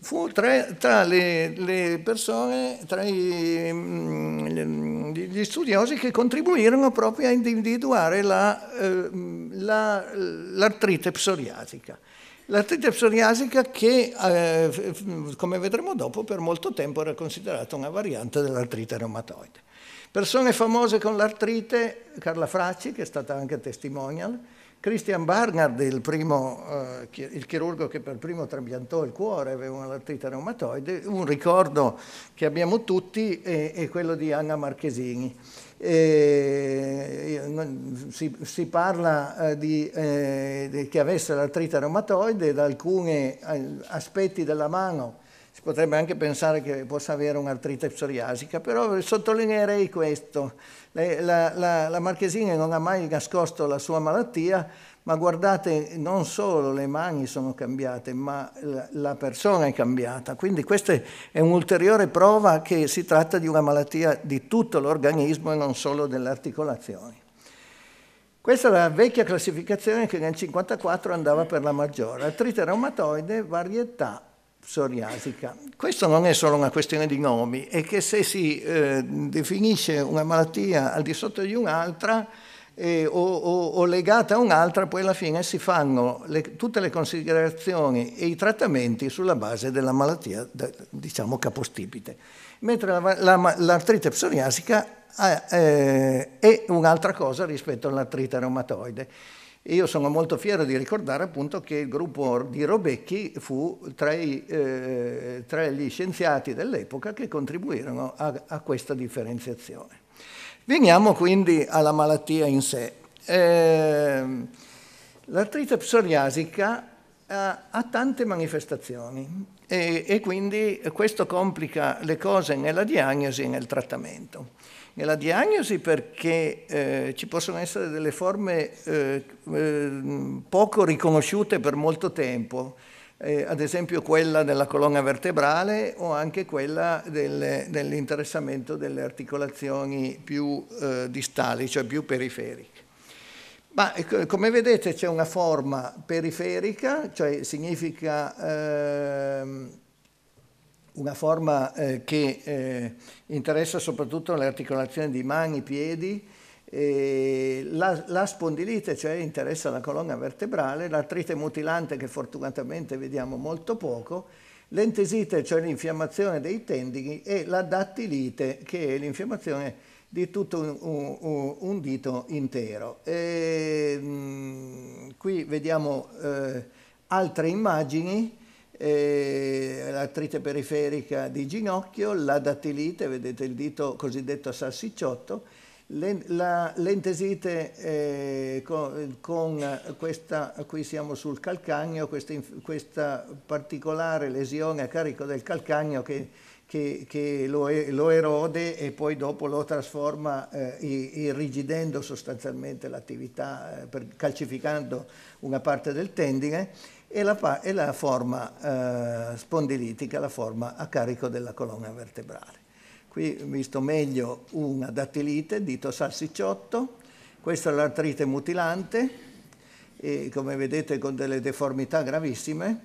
fu tra, tra le, le, persone, tra i, mm, gli studiosi che contribuirono proprio a individuare l'artrite la, eh, la, psoriatica. L'artrite psoriasica che, eh, come vedremo dopo, per molto tempo era considerata una variante dell'artrite reumatoide. Persone famose con l'artrite, Carla Fracci, che è stata anche testimonial, Christian Barnard, il, primo, eh, il, chirurgo che per primo trapiantò il cuore, aveva un'artrite reumatoide, un ricordo che abbiamo tutti è, è quello di Anna Marchesini eh, si, si, parla eh, di, eh, che avesse l'artrite reumatoide ed alcuni eh, aspetti della mano si potrebbe anche pensare che possa avere un'artrite psoriasica, però sottolineerei questo, la, la, la Marchesini non ha mai nascosto la sua malattia ma guardate, non solo le mani sono cambiate, ma la persona è cambiata. Quindi questa è un'ulteriore prova che si tratta di una malattia di tutto l'organismo e non solo delle articolazioni. Questa è la vecchia classificazione che nel 1954 andava per la maggiore. Artrite reumatoide, varietà psoriasica. Questo non è solo una questione di nomi, è che se si eh, definisce una malattia al di sotto di un'altra, o, o, o, legata a un'altra, poi alla fine si fanno le, tutte le considerazioni e i trattamenti sulla base della malattia, diciamo, capostipite. Mentre la, la, l'artrite psoriasica è, eh, eh, è un'altra cosa rispetto all'artrite reumatoide. Io sono molto fiero di ricordare appunto che il gruppo di Robecchi fu tra, i, eh, tra gli scienziati dell'epoca che contribuirono a, a questa differenziazione. Veniamo quindi alla malattia in sé. Eh, l'artrite psoriasica ha, eh, ha tante manifestazioni e, e, quindi questo complica le cose nella diagnosi e nel trattamento. Nella diagnosi perché eh, ci possono essere delle forme eh, eh poco riconosciute per molto tempo, eh, ad esempio quella della colonna vertebrale o anche quella del, dell'interessamento delle articolazioni più eh, distali, cioè più periferiche. Ma eh, come vedete c'è una forma periferica, cioè significa eh, una forma eh, che eh, interessa soprattutto le articolazioni di mani, piedi, la, la, spondilite, cioè interessa la colonna vertebrale, l'artrite mutilante che fortunatamente vediamo molto poco, l'entesite, cioè l'infiammazione dei tendini e la dattilite, che è l'infiammazione di tutto un, un, un dito intero. E, mh, mm, qui vediamo eh, altre immagini, eh, l'artrite periferica di ginocchio, la dattilite, vedete il dito cosiddetto salsicciotto, L'entesite eh, con, con, questa, qui siamo sul calcagno, questa, questa, particolare lesione a carico del calcagno che, che, che lo, lo, erode e poi dopo lo trasforma eh, irrigidendo sostanzialmente l'attività, eh, calcificando una parte del tendine e la, e la forma eh, spondilitica, la forma a carico della colonna vertebrale. Qui ho visto meglio una dattilite, dito salsicciotto, questa è l'artrite mutilante, e come vedete con delle deformità gravissime,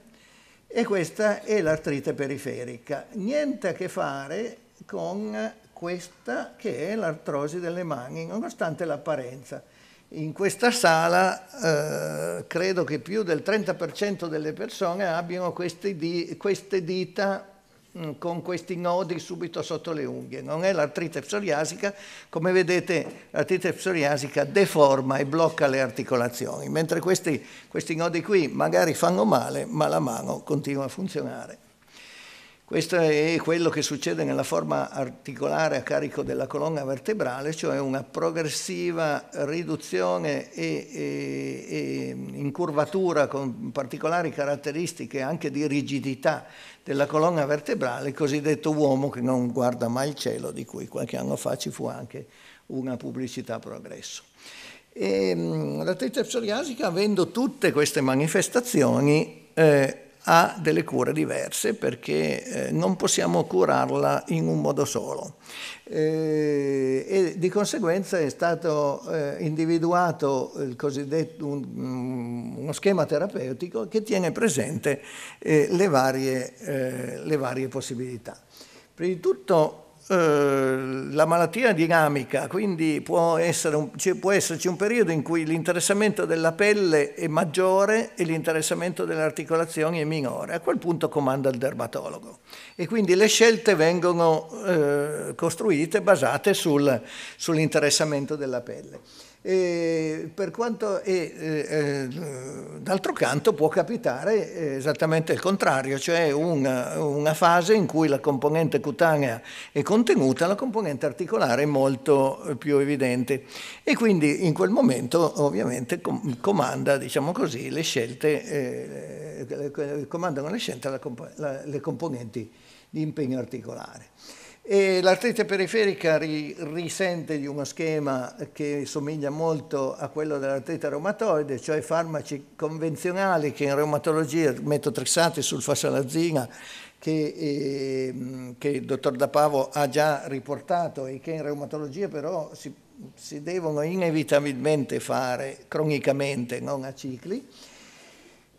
e questa è l'artrite periferica. Niente a che fare con questa che è l'artrosi delle mani, nonostante l'apparenza. In questa sala eh, credo che più del 30% delle persone abbiano queste, di, queste dita Mm, con questi nodi subito sotto le unghie, non è l'artrite psoriasica, come vedete l'artrite psoriasica deforma e blocca le articolazioni, mentre questi, questi nodi qui magari fanno male, ma la mano continua a funzionare. Questo è quello che succede nella forma articolare a carico della colonna vertebrale, cioè una progressiva riduzione e, e, e incurvatura con particolari caratteristiche anche di rigidità della colonna vertebrale, il cosiddetto uomo che non guarda mai il cielo, di cui qualche anno fa ci fu anche una pubblicità a progresso. E, ehm, la testa psoriasica, avendo tutte queste manifestazioni, eh, ha delle cure diverse perché eh, non possiamo curarla in un modo solo. Eh, e di conseguenza è stato eh, individuato un, mm, uno schema terapeutico che tiene presente eh, le varie, eh, le varie possibilità. Prima di tutto eh, la malattia è dinamica, quindi può, essere, può, esserci un periodo in cui l'interessamento della pelle è maggiore e l'interessamento delle articolazioni è minore. A quel punto comanda il dermatologo. E quindi le scelte vengono eh, costruite basate sul, sull'interessamento della pelle. E d'altro canto può capitare esattamente il contrario, cioè una, una, fase in cui la componente cutanea è contenuta, la componente articolare è molto più evidente e quindi in quel momento ovviamente comanda, diciamo così, le scelte, eh, comandano le scelte la, la, le componenti di impegno articolare l'artrite periferica ri, risente di uno schema che somiglia molto a quello dell'artrite reumatoide, cioè farmaci convenzionali che in reumatologia, metotrexate, sulfasalazina, che, eh, che il dottor Dapavo ha già riportato e che in reumatologia però si, si devono inevitabilmente fare cronicamente, non a cicli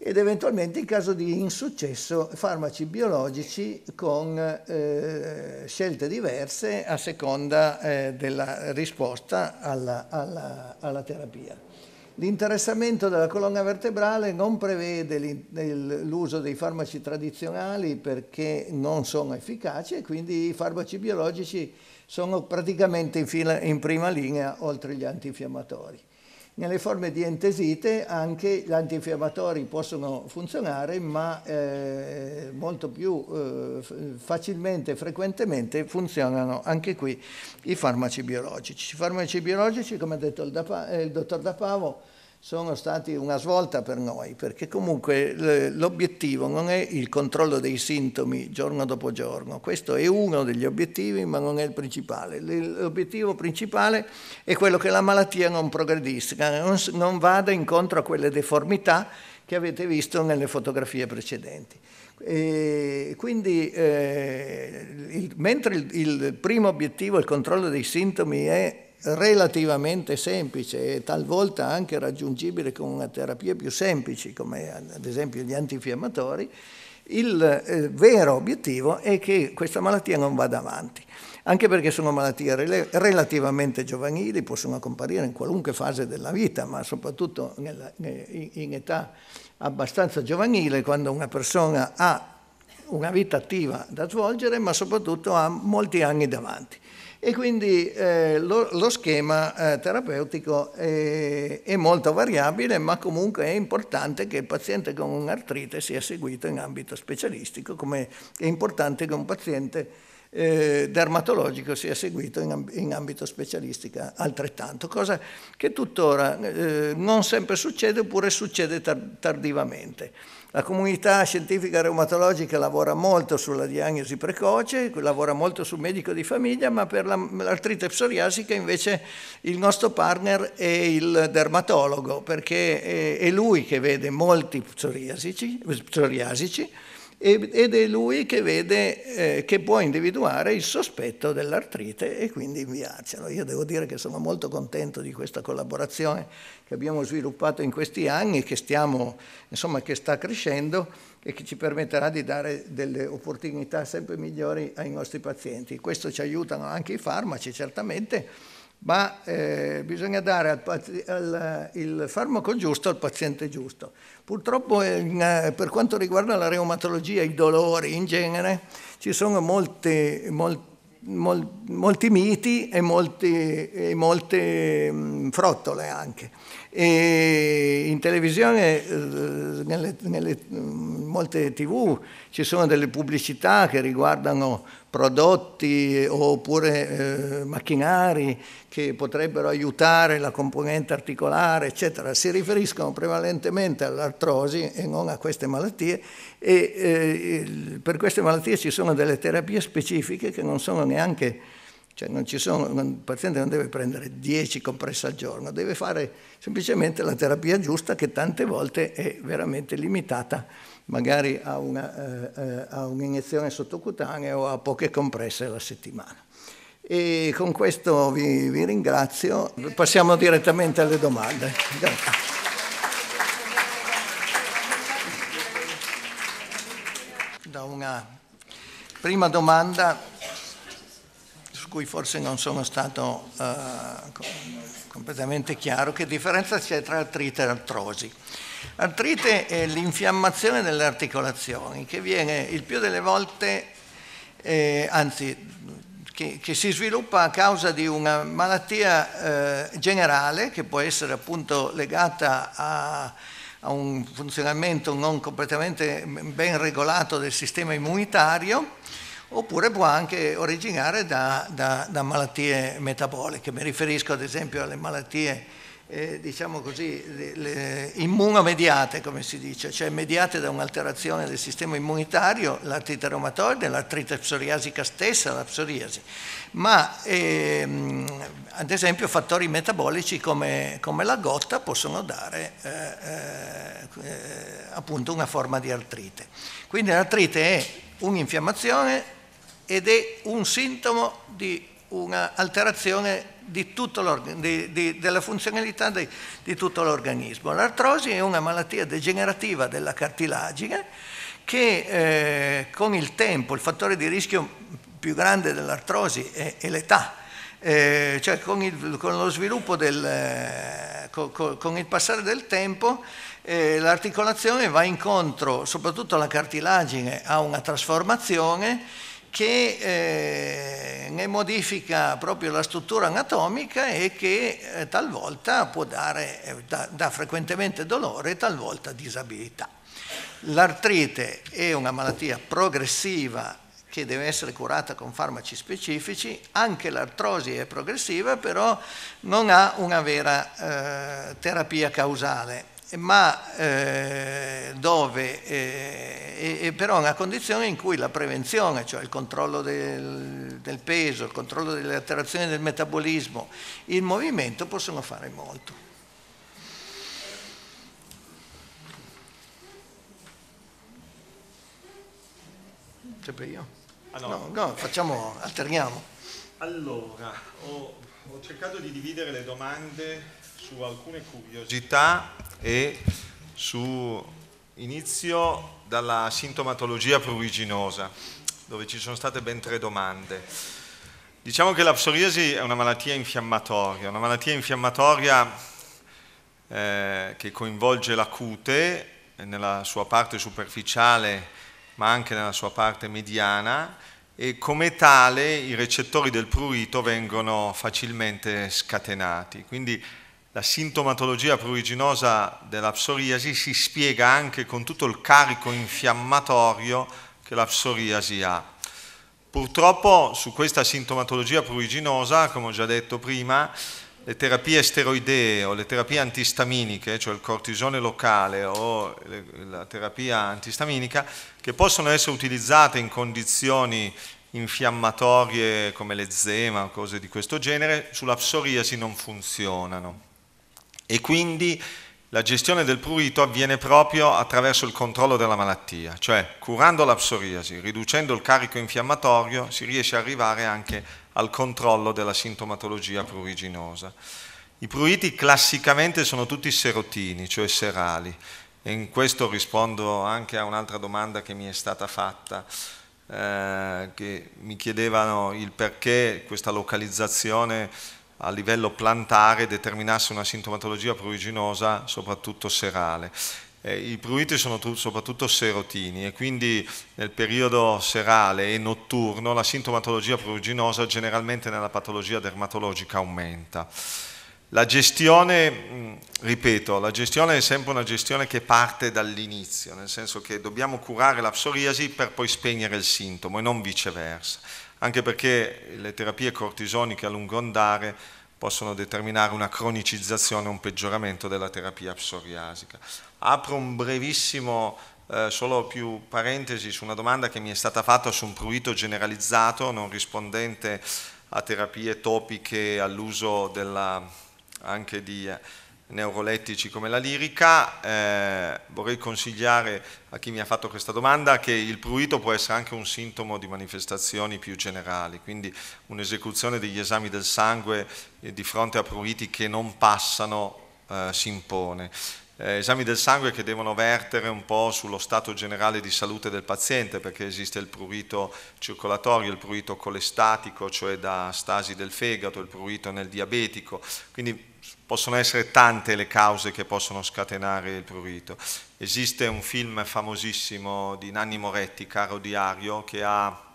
ed eventualmente in caso di insuccesso farmaci biologici con eh, scelte diverse a seconda eh, della risposta alla, alla, alla terapia. L'interessamento della colonna vertebrale non prevede l'uso dei farmaci tradizionali perché non sono efficaci e quindi i farmaci biologici sono praticamente in, fila, in prima linea oltre gli antinfiammatori. Nelle forme di entesite anche gli antinfiammatori possono funzionare, ma eh, molto più eh, facilmente e frequentemente funzionano anche qui i farmaci biologici. I farmaci biologici, come ha detto il, Dapa, eh, il dottor Dapavo, sono stati una svolta per noi, perché comunque l'obiettivo non è il controllo dei sintomi giorno dopo giorno, questo è uno degli obiettivi ma non è il principale. L'obiettivo principale è quello che la malattia non progredisca, non, vada incontro a quelle deformità che avete visto nelle fotografie precedenti. E quindi eh, il, mentre il, il primo obiettivo, il controllo dei sintomi, è relativamente semplice e talvolta anche raggiungibile con una terapia più semplice come ad esempio gli antinfiammatori, il eh, vero obiettivo è che questa malattia non vada avanti, anche perché sono malattie relativamente giovanili, possono comparire in qualunque fase della vita, ma soprattutto in età abbastanza giovanile, quando una persona ha una vita attiva da svolgere, ma soprattutto ha molti anni davanti. E quindi eh, lo, lo, schema eh, terapeutico è, eh, è, molto variabile, ma comunque è importante che il paziente con un'artrite sia seguito in ambito specialistico, come è importante che un paziente eh, dermatologico sia seguito in, in, ambito specialistica altrettanto, cosa che tuttora eh, non sempre succede oppure succede tar tardivamente. La comunità scientifica reumatologica lavora molto sulla diagnosi precoce, lavora molto sul medico di famiglia, ma per l'artrite la, psoriasica invece il nostro partner è il dermatologo, perché è, è lui che vede molti psoriasici, psoriasici ed è lui che, vede, eh, che può individuare il sospetto dell'artrite e quindi inviarcelo. Io devo dire che sono molto contento di questa collaborazione che abbiamo sviluppato in questi anni, che, stiamo, insomma, che sta crescendo e che ci permetterà di dare delle opportunità sempre migliori ai nostri pazienti. Questo ci aiutano anche i farmaci, certamente ma eh, bisogna dare al, al, il farmaco giusto al paziente giusto. Purtroppo in, eh, per quanto riguarda la reumatologia, i dolori in genere, ci sono molti, mol, mol, molti miti e, molti, e molte mh, mm, frottole anche. E in televisione, eh, nelle, nelle mm, molte tv, ci sono delle pubblicità che riguardano prodotti oppure eh, macchinari che potrebbero aiutare la componente articolare, eccetera, si riferiscono prevalentemente all'artrosi e non a queste malattie e eh, per queste malattie ci sono delle terapie specifiche che non sono neanche, cioè non ci sono, il paziente non deve prendere 10 compresse al giorno, deve fare semplicemente la terapia giusta che tante volte è veramente limitata magari a, una, eh, ha eh, un'iniezione sottocutanea o a poche compresse alla settimana. E con questo vi, vi ringrazio. Passiamo direttamente alle domande. Grazie. Da una prima domanda su cui forse non sono stato eh, completamente chiaro, che differenza c'è tra artrite e artrosi? Artrite è l'infiammazione delle articolazioni che viene il più delle volte, eh, anzi che, che, si sviluppa a causa di una malattia eh, generale che può essere appunto legata a, a un funzionamento non completamente ben regolato del sistema immunitario oppure può anche originare da, da, da malattie metaboliche. Mi riferisco ad esempio alle malattie eh, diciamo così, le, immunomediate, come si dice, cioè mediate da un'alterazione del sistema immunitario, l'artrite reumatoide, l'artrite psoriasica stessa, la psoriasi, ma ehm, ad esempio fattori metabolici come, come la gotta possono dare eh, eh, eh appunto una forma di artrite. Quindi l'artrite è un'infiammazione ed è un sintomo di un'alterazione della funzionalità di, di tutto l'organismo. L'artrosi è una malattia degenerativa della cartilagine che eh, con il tempo, il fattore di rischio più grande dell'artrosi è, è l'età, eh, cioè con, il, con, lo sviluppo del, eh, con, con il passare del tempo eh, l'articolazione va incontro, soprattutto la cartilagine, a una trasformazione che eh, ne modifica proprio la struttura anatomica e che eh, talvolta può dare, eh, da, dà frequentemente dolore talvolta disabilità. L'artrite è una malattia progressiva che deve essere curata con farmaci specifici, anche l'artrosi è progressiva, però non ha una vera eh, terapia causale ma eh, dove, eh, eh, però è una condizione in cui la prevenzione, cioè il controllo del, del peso, il controllo delle alterazioni del metabolismo, il movimento possono fare molto. Sempre io? Ah, no. No, no, facciamo, alterniamo. Allora, ho, ho cercato di dividere le domande su alcune curiosità e su inizio dalla sintomatologia pruriginosa, dove ci sono state ben tre domande. Diciamo che la psoriasi è una malattia infiammatoria, una malattia infiammatoria eh, che coinvolge la cute nella sua parte superficiale ma anche nella sua parte mediana e come tale i recettori del prurito vengono facilmente scatenati. Quindi la sintomatologia pruriginosa della psoriasi si spiega anche con tutto il carico infiammatorio che la psoriasi ha. Purtroppo su questa sintomatologia pruriginosa, come ho già detto prima, le terapie steroidee o le terapie antistaminiche, cioè il cortisone locale o la terapia antistaminica, che possono essere utilizzate in condizioni infiammatorie come l'ezema o cose di questo genere, sulla psoriasi non funzionano e quindi la gestione del prurito avviene proprio attraverso il controllo della malattia, cioè curando la psoriasi, riducendo il carico infiammatorio, si riesce ad arrivare anche al controllo della sintomatologia pruriginosa. I pruriti classicamente sono tutti serotini, cioè serali, e in questo rispondo anche a un'altra domanda che mi è stata fatta, eh, che mi chiedevano il perché questa localizzazione a livello plantare determinasse una sintomatologia pruriginosa soprattutto serale. Eh, I pruriti sono soprattutto serotini e quindi nel periodo serale e notturno la sintomatologia pruriginosa generalmente nella patologia dermatologica aumenta. La gestione, ripeto, la gestione è sempre una gestione che parte dall'inizio, nel senso che dobbiamo curare la psoriasi per poi spegnere il sintomo e non viceversa anche perché le terapie cortisoniche a lungo andare possono determinare una cronicizzazione, un peggioramento della terapia psoriasica. Apro un brevissimo, eh, solo più parentesi, su una domanda che mi è stata fatta su un prurito generalizzato non rispondente a terapie topiche, all'uso anche di eh, neurolettici come la lirica, eh, vorrei consigliare a chi mi ha fatto questa domanda che il prurito può essere anche un sintomo di manifestazioni più generali, quindi un'esecuzione degli esami del sangue eh, di fronte a pruriti che non passano eh, si impone eh, esami del sangue che devono vertere un po' sullo stato generale di salute del paziente, perché esiste il prurito circolatorio, il prurito colestatico, cioè da stasi del fegato, il prurito nel diabetico, quindi possono essere tante le cause che possono scatenare il prurito. Esiste un film famosissimo di Nanni Moretti, Caro Diario, che ha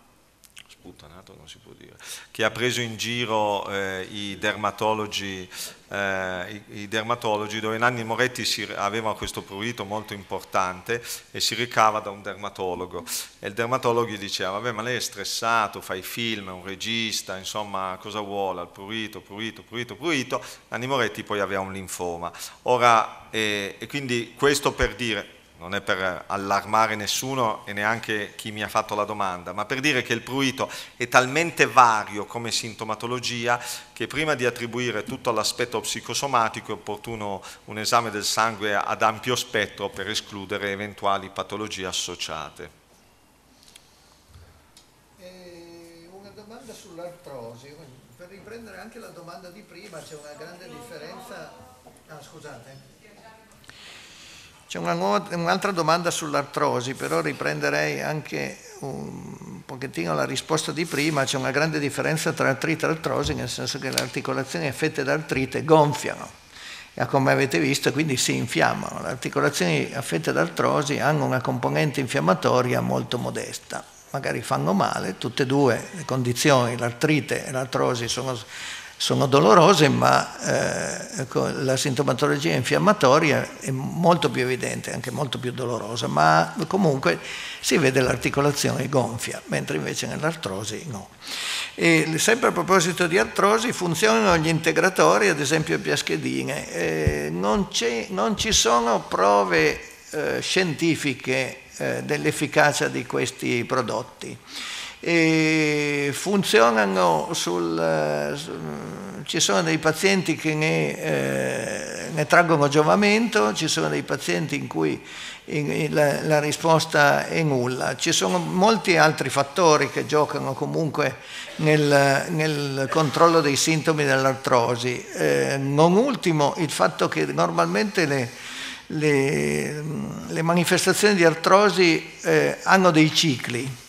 sputtanato non si può dire, che ha preso in giro eh, i, dermatologi, eh, i, i, dermatologi, dove Nanni Moretti si, aveva questo prurito molto importante e si ricava da un dermatologo e il dermatologo gli diceva vabbè ma lei è stressato, fai film, è un regista, insomma cosa vuole, il prurito, prurito, prurito, prurito, Nanni Moretti poi aveva un linfoma. Ora, eh, e quindi questo per dire non è per allarmare nessuno e neanche chi mi ha fatto la domanda, ma per dire che il prurito è talmente vario come sintomatologia che prima di attribuire tutto all'aspetto psicosomatico è opportuno un esame del sangue ad ampio spettro per escludere eventuali patologie associate. Eh, una domanda sull'artrosi, per riprendere anche la domanda di prima c'è una grande differenza... Ah, scusate. C'è un'altra domanda sull'artrosi, però riprenderei anche un pochettino la risposta di prima. C'è una grande differenza tra artrite e artrosi, nel senso che le articolazioni affette da artrite gonfiano e come avete visto, quindi si infiammano. Le articolazioni affette da artrosi hanno una componente infiammatoria molto modesta, magari fanno male, tutte e due le condizioni, l'artrite e l'artrosi, sono sono dolorose, ma eh, ecco, la sintomatologia infiammatoria è molto più evidente, anche molto più dolorosa, ma comunque si vede l'articolazione gonfia, mentre invece nell'artrosi no. E sempre a proposito di artrosi, funzionano gli integratori, ad esempio piaschedine. Eh, non, non, ci sono prove eh, scientifiche eh, dell'efficacia di questi prodotti e funzionano sul, eh, su, ci sono dei pazienti che ne, eh, ne, traggono giovamento, ci sono dei pazienti in cui in, la, la, risposta è nulla. Ci sono molti altri fattori che giocano comunque nel, nel controllo dei sintomi dell'artrosi. Eh, non ultimo il fatto che normalmente le, le, le manifestazioni di artrosi eh, hanno dei cicli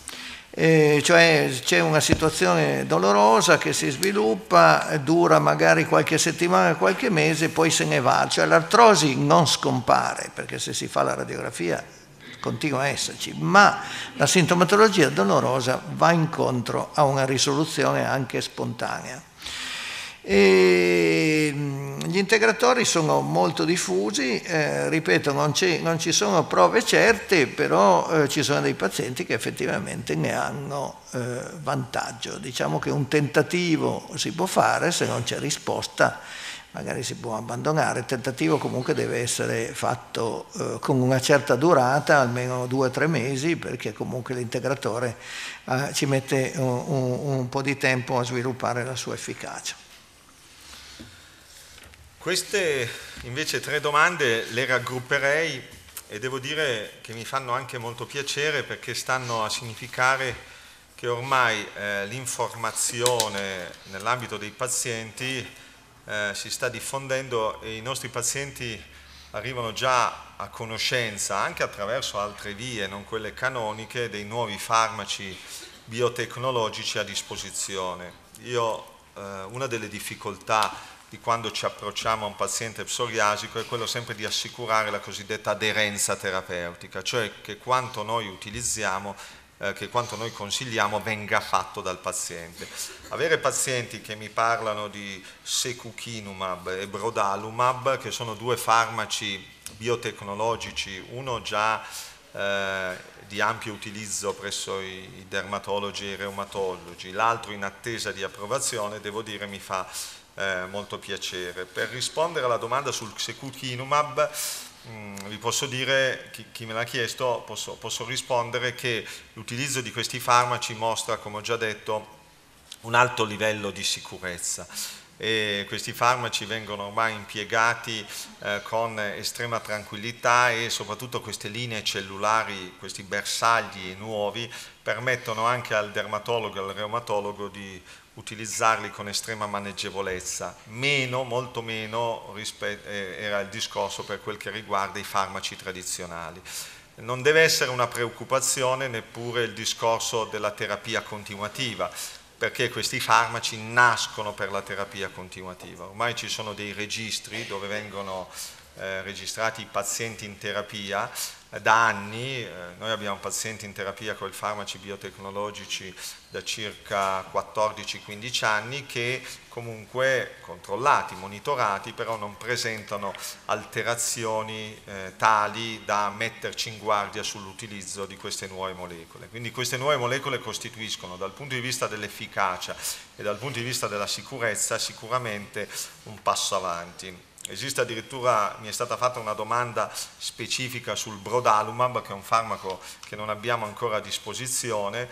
eh, cioè c'è una situazione dolorosa che si sviluppa, dura magari qualche settimana, qualche mese, poi se ne va. Cioè l'artrosi non scompare, perché se si fa la radiografia continua a esserci, ma la sintomatologia dolorosa va incontro a una risoluzione anche spontanea. E mm, gli integratori sono molto diffusi, eh, ripeto, non, non, ci sono prove certe, però eh, ci sono dei pazienti che effettivamente ne hanno eh, vantaggio. Diciamo che un tentativo si può fare, se non c'è risposta magari si può abbandonare, il tentativo comunque deve essere fatto eh, con una certa durata, almeno due o tre mesi, perché comunque l'integratore eh, ci mette un, eh, un, un po' di tempo a sviluppare la sua efficacia. Queste invece tre domande le raggrupperei e devo dire che mi fanno anche molto piacere perché stanno a significare che ormai eh, l'informazione nell'ambito dei pazienti eh, si sta diffondendo e i nostri pazienti arrivano già a conoscenza anche attraverso altre vie, non quelle canoniche, dei nuovi farmaci biotecnologici a disposizione. Io eh, una delle difficoltà di quando ci approcciamo a un paziente psoriasico è quello sempre di assicurare la cosiddetta aderenza terapeutica, cioè che quanto noi utilizziamo eh, che quanto noi consigliamo venga fatto dal paziente. Avere pazienti che mi parlano di secukinumab e brodalumab, che sono due farmaci biotecnologici, uno già eh, di ampio utilizzo presso i, i dermatologi e i reumatologi, l'altro in attesa di approvazione, devo dire mi fa eh, molto piacere. Per rispondere alla domanda sul Secukinumab, mh, mm, vi posso dire, chi, chi me l'ha chiesto, posso, posso rispondere che l'utilizzo di questi farmaci mostra, come ho già detto, un alto livello di sicurezza. E questi farmaci vengono ormai impiegati eh, con estrema tranquillità e soprattutto queste linee cellulari, questi bersagli nuovi permettono anche al dermatologo e al reumatologo di utilizzarli con estrema maneggevolezza, meno, molto meno eh, era il discorso per quel che riguarda i farmaci tradizionali. Non deve essere una preoccupazione neppure il discorso della terapia continuativa, perché questi farmaci nascono per la terapia continuativa. Ormai ci sono dei registri dove vengono eh, registrati i pazienti in terapia da anni, eh, noi abbiamo pazienti in terapia con i farmaci biotecnologici da circa 14-15 anni che comunque controllati, monitorati, però non presentano alterazioni eh, tali da metterci in guardia sull'utilizzo di queste nuove molecole. Quindi queste nuove molecole costituiscono dal punto di vista dell'efficacia e dal punto di vista della sicurezza sicuramente un passo avanti. Esiste addirittura, mi è stata fatta una domanda specifica sul brodalumab, che è un farmaco che non abbiamo ancora a disposizione.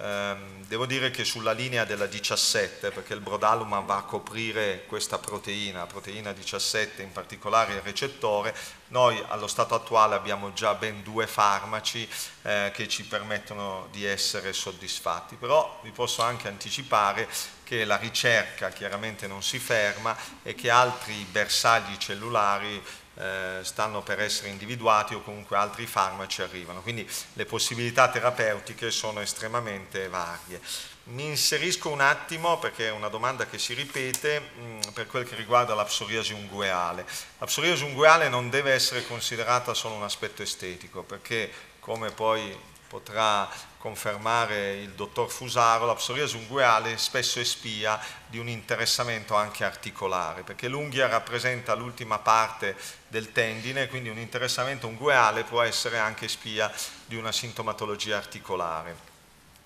Ehm, devo dire che sulla linea della 17, perché il brodalumab va a coprire questa proteina, proteina 17, in particolare il recettore, noi allo stato attuale abbiamo già ben due farmaci eh, che ci permettono di essere soddisfatti. Però vi posso anche anticipare che la ricerca chiaramente non si ferma e che altri bersagli cellulari eh, stanno per essere individuati o comunque altri farmaci arrivano. Quindi le possibilità terapeutiche sono estremamente varie. Mi inserisco un attimo perché è una domanda che si ripete mm, per quel che riguarda la psoriasi ungueale. La psoriasi ungueale non deve essere considerata solo un aspetto estetico perché come poi potrà confermare il dottor Fusaro, la psoriasi ungueale spesso è spia di un interessamento anche articolare, perché l'unghia rappresenta l'ultima parte del tendine, quindi un interessamento ungueale può essere anche spia di una sintomatologia articolare.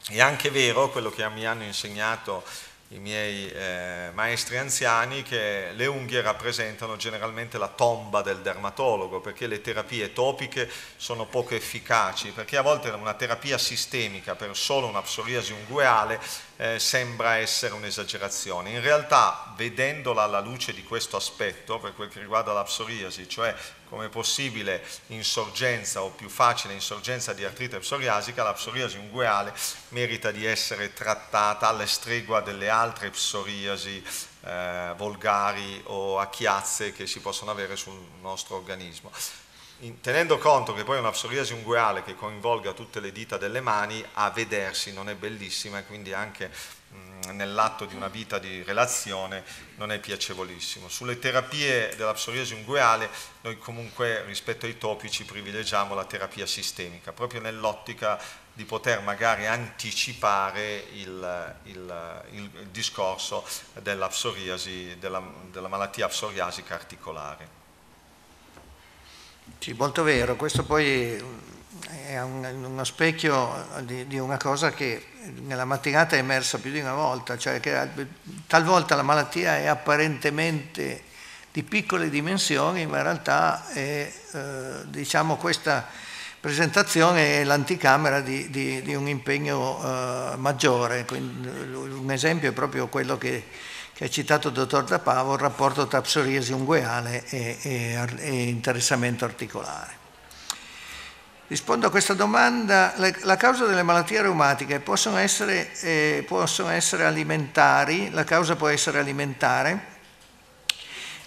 È anche vero quello che mi hanno insegnato i miei eh, maestri anziani che le unghie rappresentano generalmente la tomba del dermatologo perché le terapie topiche sono poco efficaci, perché a volte una terapia sistemica per solo una psoriasi ungueale eh, sembra essere un'esagerazione. In realtà vedendola alla luce di questo aspetto, per quel che riguarda la psoriasi, cioè come possibile insorgenza o più facile insorgenza di artrite psoriasica, la psoriasi ungueale merita di essere trattata alla stregua delle altre psoriasi eh, volgari o a chiazze che si possono avere sul nostro organismo tenendo conto che poi una psoriasi ungueale che coinvolga tutte le dita delle mani, a vedersi non è bellissima, e quindi anche nell'atto di una vita di relazione non è piacevolissimo. Sulle terapie della psoriasi ungueale noi comunque rispetto ai topici privilegiamo la terapia sistemica, proprio nell'ottica di poter magari anticipare il, il, il discorso della, della malattia psoriasica articolare. Sì, molto vero, questo poi è un, uno specchio di, di, una cosa che nella mattinata è emersa più di una volta, cioè che talvolta la malattia è apparentemente di piccole dimensioni, ma in realtà è, eh, diciamo questa presentazione è l'anticamera di, di, di un impegno eh, maggiore. Quindi, eh, un esempio è proprio quello che, che ha citato il dottor Zapavo, il rapporto tra psoriasi ungueale e, e, e interessamento articolare. Rispondo a questa domanda, la causa delle malattie reumatiche possono essere, eh, possono essere alimentari, la causa può essere alimentare.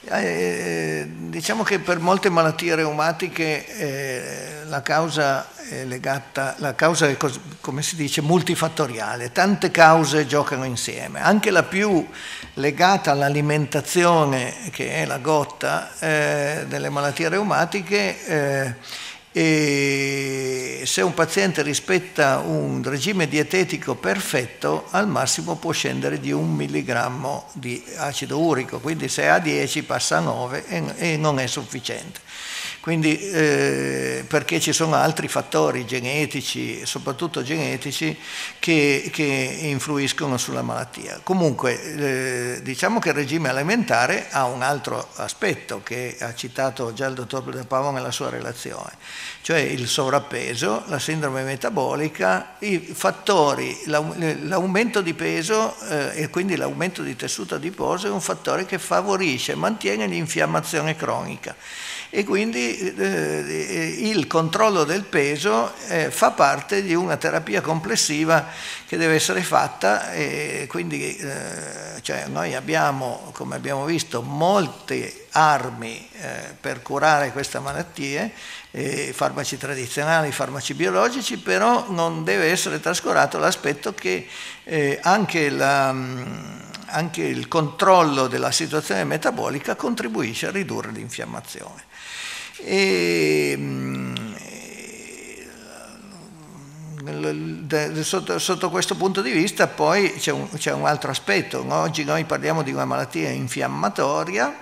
Eh, eh diciamo che per molte malattie reumatiche eh, la causa è legata, la causa è come si dice multifattoriale, tante cause giocano insieme, anche la più legata all'alimentazione che è la gotta eh, delle malattie reumatiche eh, e se un paziente rispetta un regime dietetico perfetto al massimo può scendere di un milligrammo di acido urico, quindi se ha 10 passa a 9 e, e non è sufficiente. Quindi eh, perché ci sono altri fattori genetici, soprattutto genetici, che, che influiscono sulla malattia. Comunque eh, diciamo che il regime alimentare ha un altro aspetto che ha citato già il dottor Pavo nella sua relazione, cioè il sovrappeso, la sindrome metabolica, i fattori, l'aumento di peso eh, e quindi l'aumento di tessuto adiposo è un fattore che favorisce e mantiene l'infiammazione cronica e quindi eh, eh, il controllo del peso eh, fa parte di una terapia complessiva che deve essere fatta e quindi eh, cioè noi abbiamo, come abbiamo visto, molte armi eh, per curare queste malattie, eh, farmaci tradizionali, farmaci biologici, però non deve essere trascurato l'aspetto che anche la mm, anche il controllo della situazione metabolica contribuisce a ridurre l'infiammazione e, ehm, eh, Sotto, sotto, questo punto di vista poi c'è un, un, altro aspetto. Oggi noi parliamo di una malattia infiammatoria,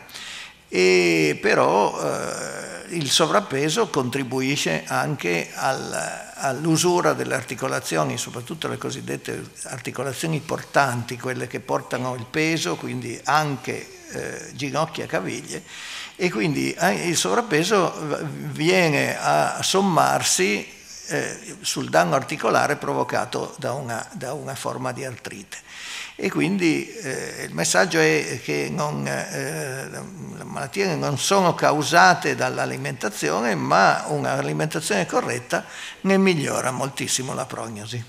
e però eh, il sovrappeso contribuisce anche al, all'usura delle articolazioni, soprattutto le cosiddette articolazioni portanti, quelle che portano il peso, quindi anche eh, ginocchia, caviglie e quindi eh, il sovrappeso viene a sommarsi eh, sul danno articolare provocato da una, da una forma di artrite. E quindi eh, il messaggio è che non, eh, le malattie non sono causate dall'alimentazione, ma un'alimentazione corretta ne migliora moltissimo la prognosi.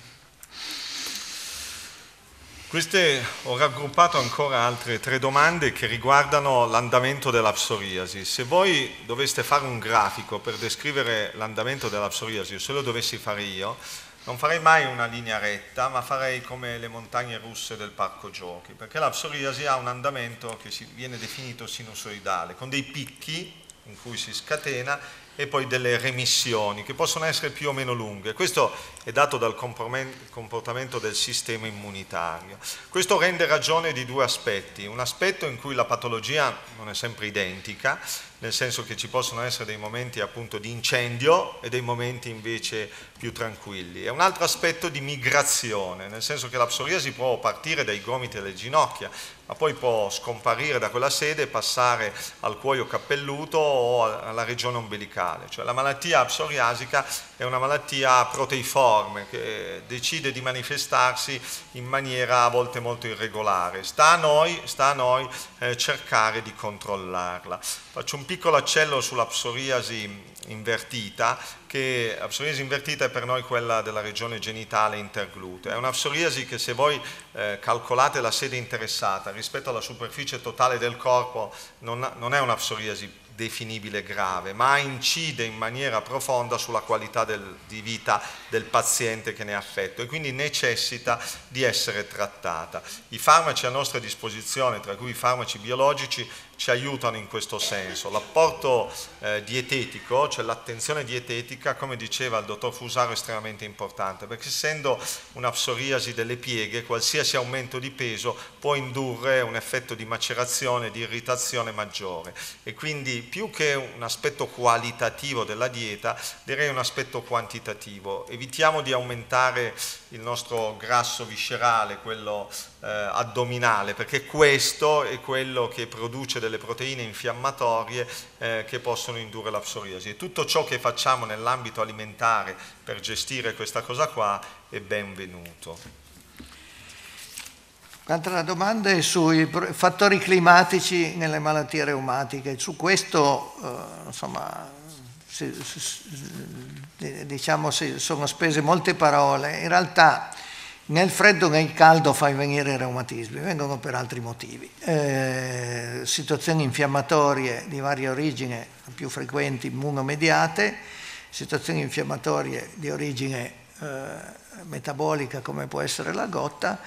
Queste ho raggruppato ancora altre tre domande che riguardano l'andamento della psoriasi. Se voi doveste fare un grafico per descrivere l'andamento della psoriasi, se lo dovessi fare io, non farei mai una linea retta, ma farei come le montagne russe del parco giochi, perché la psoriasi ha un andamento che viene definito sinusoidale, con dei picchi in cui si scatena e poi delle remissioni, che possono essere più o meno lunghe. Questo è dato dal comportamento del sistema immunitario. Questo rende ragione di due aspetti. Un aspetto in cui la patologia non è sempre identica, nel senso che ci possono essere dei momenti appunto di incendio e dei momenti invece più tranquilli. È un altro aspetto di migrazione, nel senso che la psoriasi può partire dai gomiti e dalle ginocchia, ma poi può scomparire da quella sede e passare al cuoio capelluto o alla regione ombelicale. Cioè la malattia psoriasica è una malattia proteiforme che decide di manifestarsi in maniera a volte molto irregolare. Sta a noi, sta a noi eh, cercare di controllarla. Faccio un piccolo accello sulla psoriasi invertita che la psoriasi invertita è per noi quella della regione genitale interglute. È una psoriasi che se voi eh, calcolate la sede interessata rispetto alla superficie totale del corpo non, non è una psoriasi definibile grave, ma incide in maniera profonda sulla qualità del, di vita del paziente che ne è affetto e quindi necessita di essere trattata. I farmaci a nostra disposizione, tra cui i farmaci biologici, ci aiutano in questo senso. L'apporto eh, dietetico, cioè l'attenzione dietetica, come diceva il dottor Fusaro, è estremamente importante, perché essendo una psoriasi delle pieghe, qualsiasi aumento di peso può indurre un effetto di macerazione, di irritazione maggiore. E quindi più che un aspetto qualitativo della dieta, direi un aspetto quantitativo. Evitiamo di aumentare il nostro grasso viscerale, quello eh, addominale, perché questo è quello che produce delle proteine infiammatorie eh, che possono indurre la psoriasi. E tutto ciò che facciamo nell'ambito alimentare per gestire questa cosa qua è benvenuto. L'altra domanda è sui fattori climatici nelle malattie reumatiche. Su questo, eh, insomma, eh, diciamo se sono spese molte parole, in realtà nel freddo e nel caldo fai venire i reumatismi, vengono per altri motivi. Eh, situazioni infiammatorie di varia origine, più frequenti immunomediate, situazioni infiammatorie di origine eh, metabolica come può essere la gotta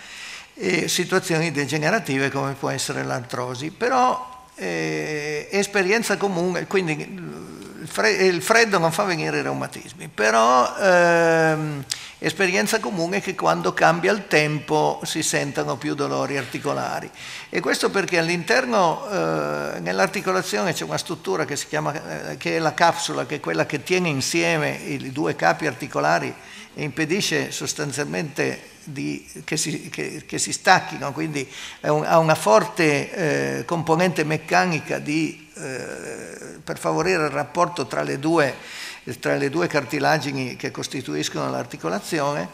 e situazioni degenerative come può essere l'artrosi. Però eh, esperienza comune, quindi il, freddo non fa venire i reumatismi, però ehm, esperienza comune è che quando cambia il tempo si sentono più dolori articolari. E questo perché all'interno, eh, nell'articolazione c'è una struttura che, si chiama, eh, che è la capsula, che è quella che tiene insieme i due capi articolari e impedisce sostanzialmente di, che, si, che, che, si, stacchino, quindi ha una forte eh, componente meccanica di eh, per favorire il rapporto tra le due, tra le due cartilagini che costituiscono l'articolazione,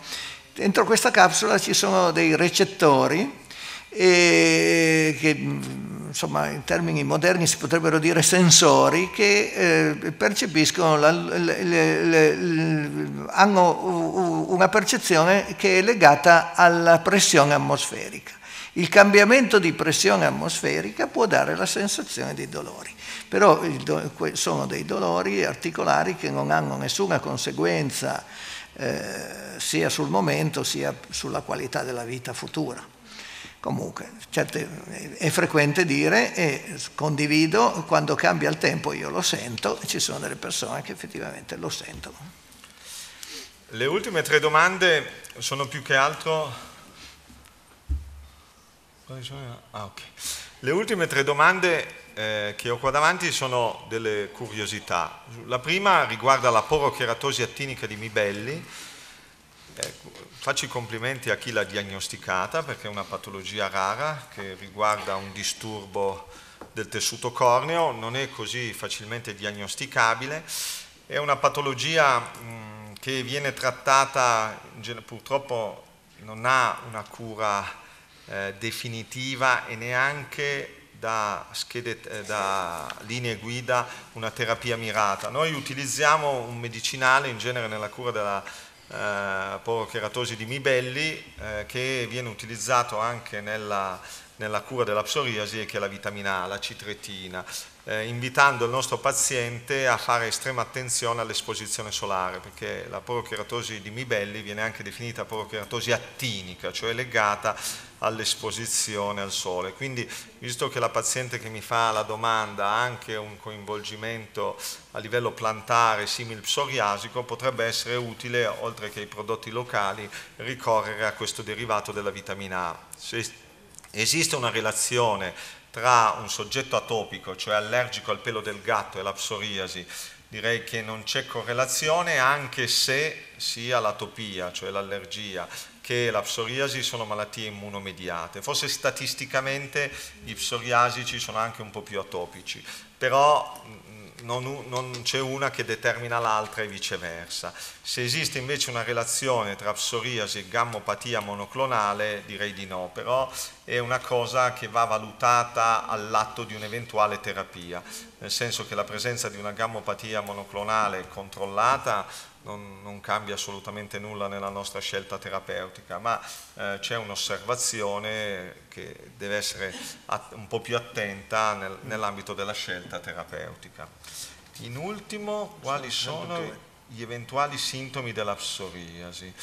dentro questa capsula ci sono dei recettori e che insomma, in termini moderni si potrebbero dire sensori che eh, percepiscono, la, le, le, le, hanno una percezione che è legata alla pressione atmosferica. Il cambiamento di pressione atmosferica può dare la sensazione di dolori però sono dei dolori articolari che non hanno nessuna conseguenza eh, sia sul momento sia sulla qualità della vita futura. Comunque, certo, è frequente dire e condivido, quando cambia il tempo io lo sento, ci sono delle persone che effettivamente lo sentono. Le ultime tre domande sono più che altro... Ah, okay. Le ultime tre domande eh, che ho qua davanti sono delle curiosità. La prima riguarda la porocheratosi attinica di Mibelli. Eh, faccio i complimenti a chi l'ha diagnosticata perché è una patologia rara che riguarda un disturbo del tessuto corneo, non è così facilmente diagnosticabile, è una patologia mh, mm, che viene trattata, purtroppo non ha una cura eh, definitiva e neanche da, schede, eh, da, linee guida una terapia mirata. Noi utilizziamo un medicinale in genere nella cura della eh, porocheratosi di Mibelli eh, che viene utilizzato anche nella, nella cura della psoriasi e che è la vitamina A, la citretina eh, invitando il nostro paziente a fare estrema attenzione all'esposizione solare, perché la porocheratosi di Mibelli viene anche definita porocheratosi attinica, cioè legata all'esposizione al sole. Quindi, visto che la paziente che mi fa la domanda ha anche un coinvolgimento a livello plantare simil psoriasico, potrebbe essere utile, oltre che ai prodotti locali, ricorrere a questo derivato della vitamina A. Se esiste una relazione tra un soggetto atopico, cioè allergico al pelo del gatto e la psoriasi, direi che non c'è correlazione anche se sia l'atopia, cioè l'allergia, che la psoriasi sono malattie immunomediate. Forse statisticamente i psoriasici sono anche un po' più atopici, però non, non c'è una che determina l'altra e viceversa. Se esiste invece una relazione tra psoriasi e gammopatia monoclonale, direi di no, però è una cosa che va valutata all'atto di un'eventuale terapia, nel senso che la presenza di una gammopatia monoclonale controllata non, non cambia assolutamente nulla nella nostra scelta terapeutica, ma eh, c'è un'osservazione che deve essere un po' più attenta nel, nell'ambito della scelta terapeutica. In ultimo, quali sono gli eventuali sintomi della psoriasi?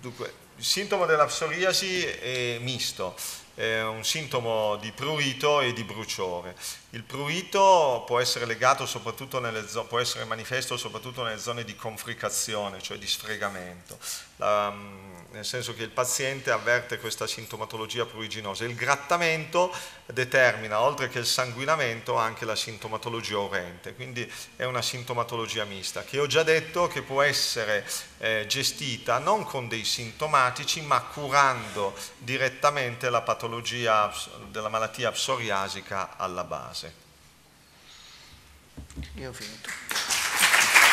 Dunque, il sintomo della psoriasi è misto, è un sintomo di prurito e di bruciore. Il prurito può essere, può essere manifesto soprattutto nelle zone di confricazione, cioè di sfregamento. La, mm, nel senso che il paziente avverte questa sintomatologia pruriginosa. Il grattamento determina, oltre che il sanguinamento, anche la sintomatologia orrente, quindi è una sintomatologia mista, che ho già detto che può essere eh, gestita non con dei sintomatici, ma curando direttamente la patologia della malattia psoriasica alla base. Io ho finito.